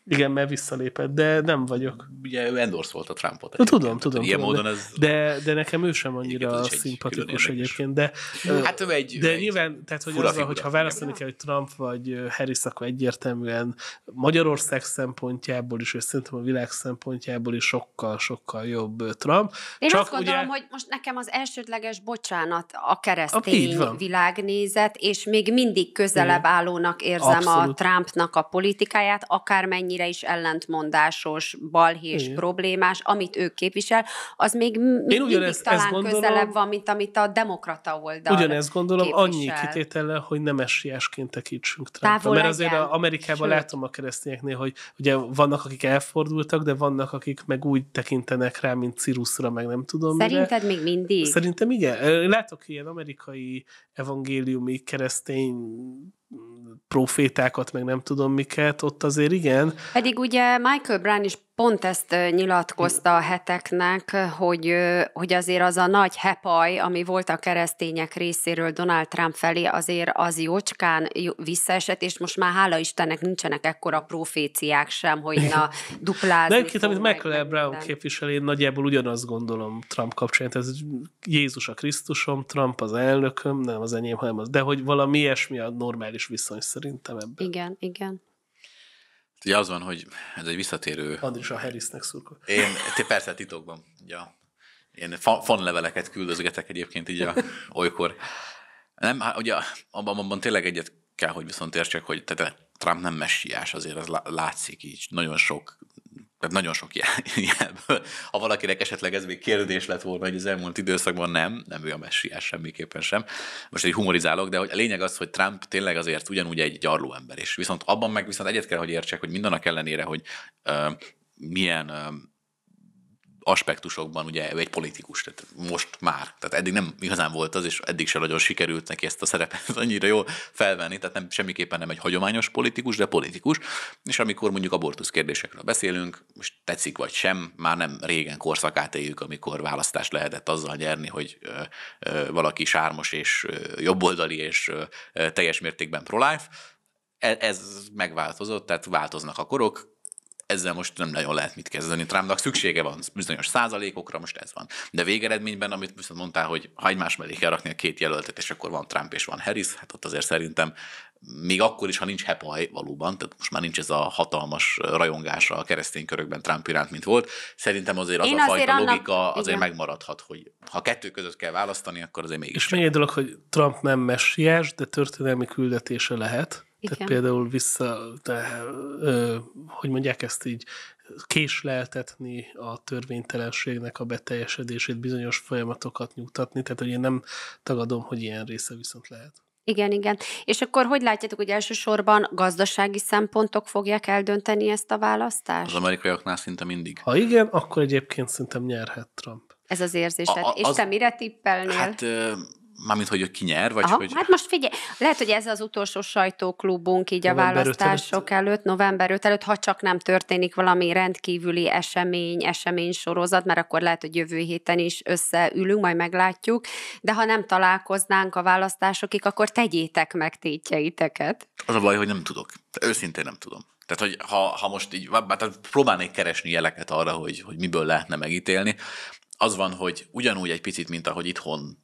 Igen, mert visszalépett, de nem vagyok. Ugye ő endorsz volt a Trumpot. Egyébként. Tudom, tudom. Ilyen tudom, módon ez... De, de nekem ő sem annyira egy szimpatikus egyébként. De, hát ő egy, de egy nyilván, tehát hogy az, hogyha választani kell, hogy Trump vagy Harris, akkor egyértelműen Magyarország szempontjából is, és szerintem a világ szempontjából is sokkal-sokkal jobb Trump. Én Csak azt gondolom, ugye... hogy most nekem az elsődleges bocsánat a keresztény a, világnézet, és még mindig közelebb állónak érzem Abszolút. a Trumpnak a politikáját, akármennyi bármennyire is ellentmondásos, balhés, Igen. problémás, amit ők képvisel, az még Én talán ezt gondolom, közelebb van, mint amit a demokrata oldal Ugyanezt gondolom, képvisel. annyi kitétele, hogy nem esélyesként tekítsünk Trumpra. Mert azért a Amerikában Sőt. látom a keresztényeknél, hogy ugye vannak, akik elfordultak, de vannak, akik meg úgy tekintenek rá, mint Cirusra, meg nem tudom. Szerinted mire. még mindig? Szerintem igen. Látok ilyen amerikai evangéliumi keresztény profétákat, meg nem tudom miket, ott azért igen. Pedig ugye Michael Brown is Pont ezt nyilatkozta a heteknek, hogy, hogy azért az a nagy hepaj, ami volt a keresztények részéről Donald Trump felé, azért az jócskán visszaesett, és most már hála Istennek nincsenek ekkora proféciák sem, hogy na duplázni. Nem két, amit Michael Brown képvisel, én nagyjából ugyanazt gondolom Trump kapcsán. Ez Jézus a Krisztusom, Trump az elnököm, nem az enyém, hanem az. De hogy valami ilyesmi a normális viszony szerintem ebben. Igen, igen. Ugye az van, hogy ez egy visszatérő... Add is a Harrisnek szurkol. Én, te persze titokban, ja. Én leveleket küldözgetek egyébként így a, olykor. Nem, hát ugye abban, abban tényleg egyet kell, hogy viszont értsek, hogy tehát Trump nem messiás, azért ez látszik így. Nagyon sok tehát nagyon sok jelből. Ha valakinek esetleg ez még kérdés lett volna, hogy az elmúlt időszakban nem, nem ő a messiás semmiképpen sem. Most egy humorizálok, de hogy a lényeg az, hogy Trump tényleg azért ugyanúgy egy gyarló ember is. Viszont abban meg viszont egyet kell, hogy értsek, hogy mindannak ellenére, hogy uh, milyen uh, aspektusokban ugye egy politikus, tehát most már. Tehát eddig nem igazán volt az, és eddig sem nagyon sikerült neki ezt a szerepet annyira jól felvenni, tehát nem, semmiképpen nem egy hagyományos politikus, de politikus. És amikor mondjuk abortusz kérdésekről beszélünk, most tetszik vagy sem, már nem régen korszakát éljük, amikor választást lehetett azzal nyerni, hogy ö, ö, valaki sármos és ö, jobboldali és ö, teljes mértékben pro-life, e, ez megváltozott, tehát változnak a korok, ezzel most nem nagyon lehet mit kezdeni. Trumpnak szüksége van bizonyos százalékokra, most ez van. De végeredményben, amit viszont mondtál, hogy ha egymás mellé kell rakni a két jelöltet, és akkor van Trump és van Harris, hát ott azért szerintem még akkor is, ha nincs hepaj valóban, tehát most már nincs ez a hatalmas rajongása a keresztény körökben Trump iránt, mint volt, szerintem azért az Én a fajta annak, logika azért igen. megmaradhat, hogy ha kettő között kell választani, akkor azért mégis. És még egy dolog, hogy Trump nem messiás, de történelmi küldetése lehet igen. Tehát például vissza, de, ö, hogy mondják ezt így, késleltetni a törvénytelenségnek a beteljesedését, bizonyos folyamatokat nyugtatni, tehát hogy én nem tagadom, hogy ilyen része viszont lehet. Igen, igen. És akkor hogy látjátok, hogy elsősorban gazdasági szempontok fogják eldönteni ezt a választást? Az amerikaiaknál szinte mindig. Ha igen, akkor egyébként szerintem nyerhet Trump. Ez az érzésed. A, az, és te mire tippelnél? Hát Mármint, hogy ki nyer, vagy Aha, hogy... Hát most figyelj, lehet, hogy ez az utolsó sajtóklubunk így november a választások előtt. előtt, november 5 előtt, ha csak nem történik valami rendkívüli esemény, esemény sorozat, mert akkor lehet, hogy jövő héten is összeülünk, majd meglátjuk, de ha nem találkoznánk a választásokig, akkor tegyétek meg tétjeiteket. Az a baj, hogy nem tudok. Őszintén nem tudom. Tehát, hogy ha, ha most így, tehát próbálnék keresni jeleket arra, hogy, hogy miből lehetne megítélni, az van, hogy ugyanúgy egy picit, mint ahogy itthon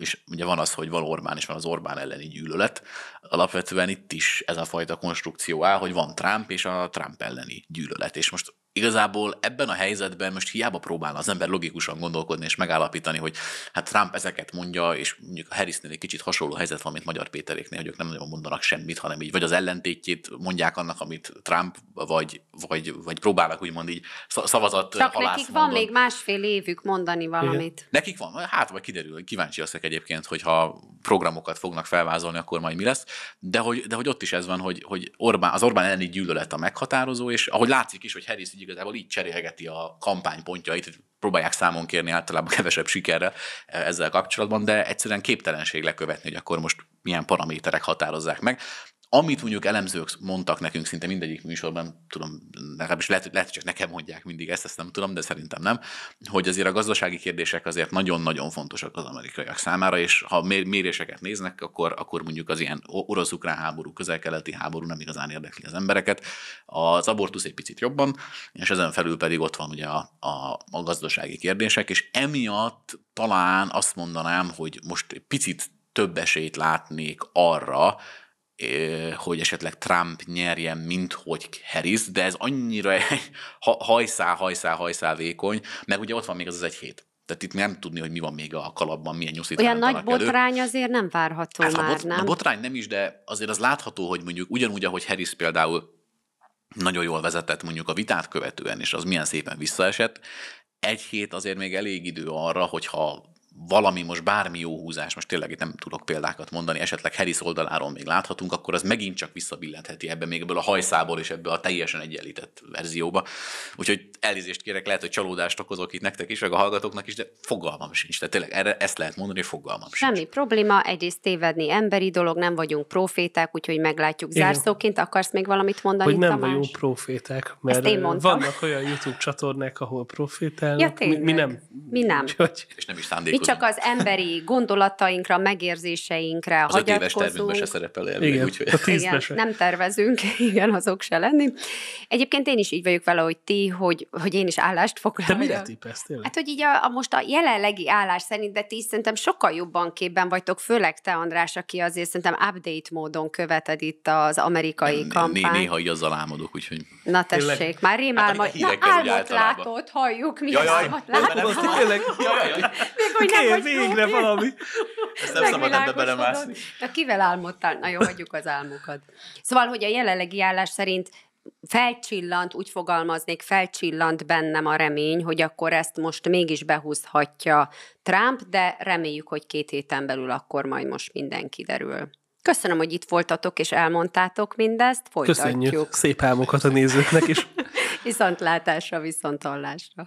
és ugye van az, hogy van Orbán, és van az Orbán elleni gyűlölet. Alapvetően itt is ez a fajta konstrukció áll, hogy van Trump, és a Trump elleni gyűlölet. És most Igazából ebben a helyzetben most hiába próbál az ember logikusan gondolkodni és megállapítani, hogy hát Trump ezeket mondja, és mondjuk a Harrisnél egy kicsit hasonló helyzet van, mint Magyar Péteréknél, hogy ők nem nagyon mondanak semmit, hanem így vagy az ellentétjét mondják annak, amit Trump, vagy, vagy, vagy próbálnak úgymond így szavazat Csak halász nekik van még másfél évük mondani valamit. Igen. Nekik van, hát vagy kiderül, kíváncsi leszek egyébként, hogyha programokat fognak felvázolni, akkor majd mi lesz. De hogy, de hogy ott is ez van, hogy, hogy Orbán, az Orbán elleni gyűlölet a meghatározó, és ahogy látszik is, hogy Harris igazából így cserélgeti a kampánypontjait, próbálják számon kérni általában kevesebb sikerrel e, ezzel kapcsolatban, de egyszerűen képtelenség lekövetni, hogy akkor most milyen paraméterek határozzák meg amit mondjuk elemzők mondtak nekünk szinte mindegyik műsorban, tudom, legalábbis lehet, lehet, hogy csak nekem mondják mindig ezt, ezt nem tudom, de szerintem nem, hogy azért a gazdasági kérdések azért nagyon-nagyon fontosak az amerikaiak számára, és ha méréseket néznek, akkor, akkor mondjuk az ilyen orosz-ukrán háború, közel-keleti háború nem igazán érdekli az embereket. Az abortusz egy picit jobban, és ezen felül pedig ott van ugye a, a, a gazdasági kérdések, és emiatt talán azt mondanám, hogy most picit több esélyt látnék arra, hogy esetleg Trump nyerjen, mint hogy Harris, de ez annyira hajszál, hajszál, hajszál vékony, meg ugye ott van még az az egy hét. Tehát itt nem tudni, hogy mi van még a kalapban, milyen nyuszit Olyan nagy botrány elő. azért nem várható hát, már, bot, nem? A botrány nem is, de azért az látható, hogy mondjuk ugyanúgy, ahogy Harris például nagyon jól vezetett mondjuk a vitát követően, és az milyen szépen visszaesett, egy hét azért még elég idő arra, hogyha valami most bármi jó húzás, most tényleg itt nem tudok példákat mondani, esetleg Harris oldaláról még láthatunk, akkor az megint csak visszabillentheti ebbe még ebből a hajszából és ebből a teljesen egyenlített verzióba. Úgyhogy elnézést kérek, lehet, hogy csalódást okozok itt nektek is, meg a hallgatóknak is, de fogalmam sincs. Tehát tényleg erre ezt lehet mondani, hogy fogalmam sincs. Semmi probléma, egyrészt tévedni emberi dolog, nem vagyunk proféták, úgyhogy meglátjuk Igen. zárszóként. Akarsz még valamit mondani? Hogy nem Tamás? vagyunk proféták, mert vannak olyan YouTube csatornák, ahol profétálnak, ja, mi, mi, nem. Mi nem. Úgyhogy... És nem is szándékozunk csak az emberi gondolatainkra, megérzéseinkre az hagyatkozunk. Az se szerepel elvileg, igen, úgyhogy... A igen, nem tervezünk, igen, azok se lenni. Egyébként én is így vagyok vele, hogy ti, hogy, hogy én is állást foglalok. Te mire tippelsz tényleg? Hát, hogy így a, a, most a jelenlegi állás szerint, de ti szerintem sokkal jobban képben vagytok, főleg te, András, aki azért szerintem update módon követed itt az amerikai nem, kampányt. Néha így azzal álmodok, úgyhogy... Na tessék, tényleg. már rémálmat, hát, na álmot látod, halljuk, mi jaj, jaj, álmot látod. Még hogy Miért? Végre valami. Ezt nem szabad ebbe belemászni. Na kivel álmodtál? Na jó, hagyjuk az álmokat. Szóval, hogy a jelenlegi állás szerint felcsillant, úgy fogalmaznék, felcsillant bennem a remény, hogy akkor ezt most mégis behúzhatja Trump, de reméljük, hogy két héten belül akkor majd most minden kiderül. Köszönöm, hogy itt voltatok és elmondtátok mindezt. Folytatjuk. Köszönjük. Szép álmokat a nézőknek is. Viszontlátásra, viszontallásra.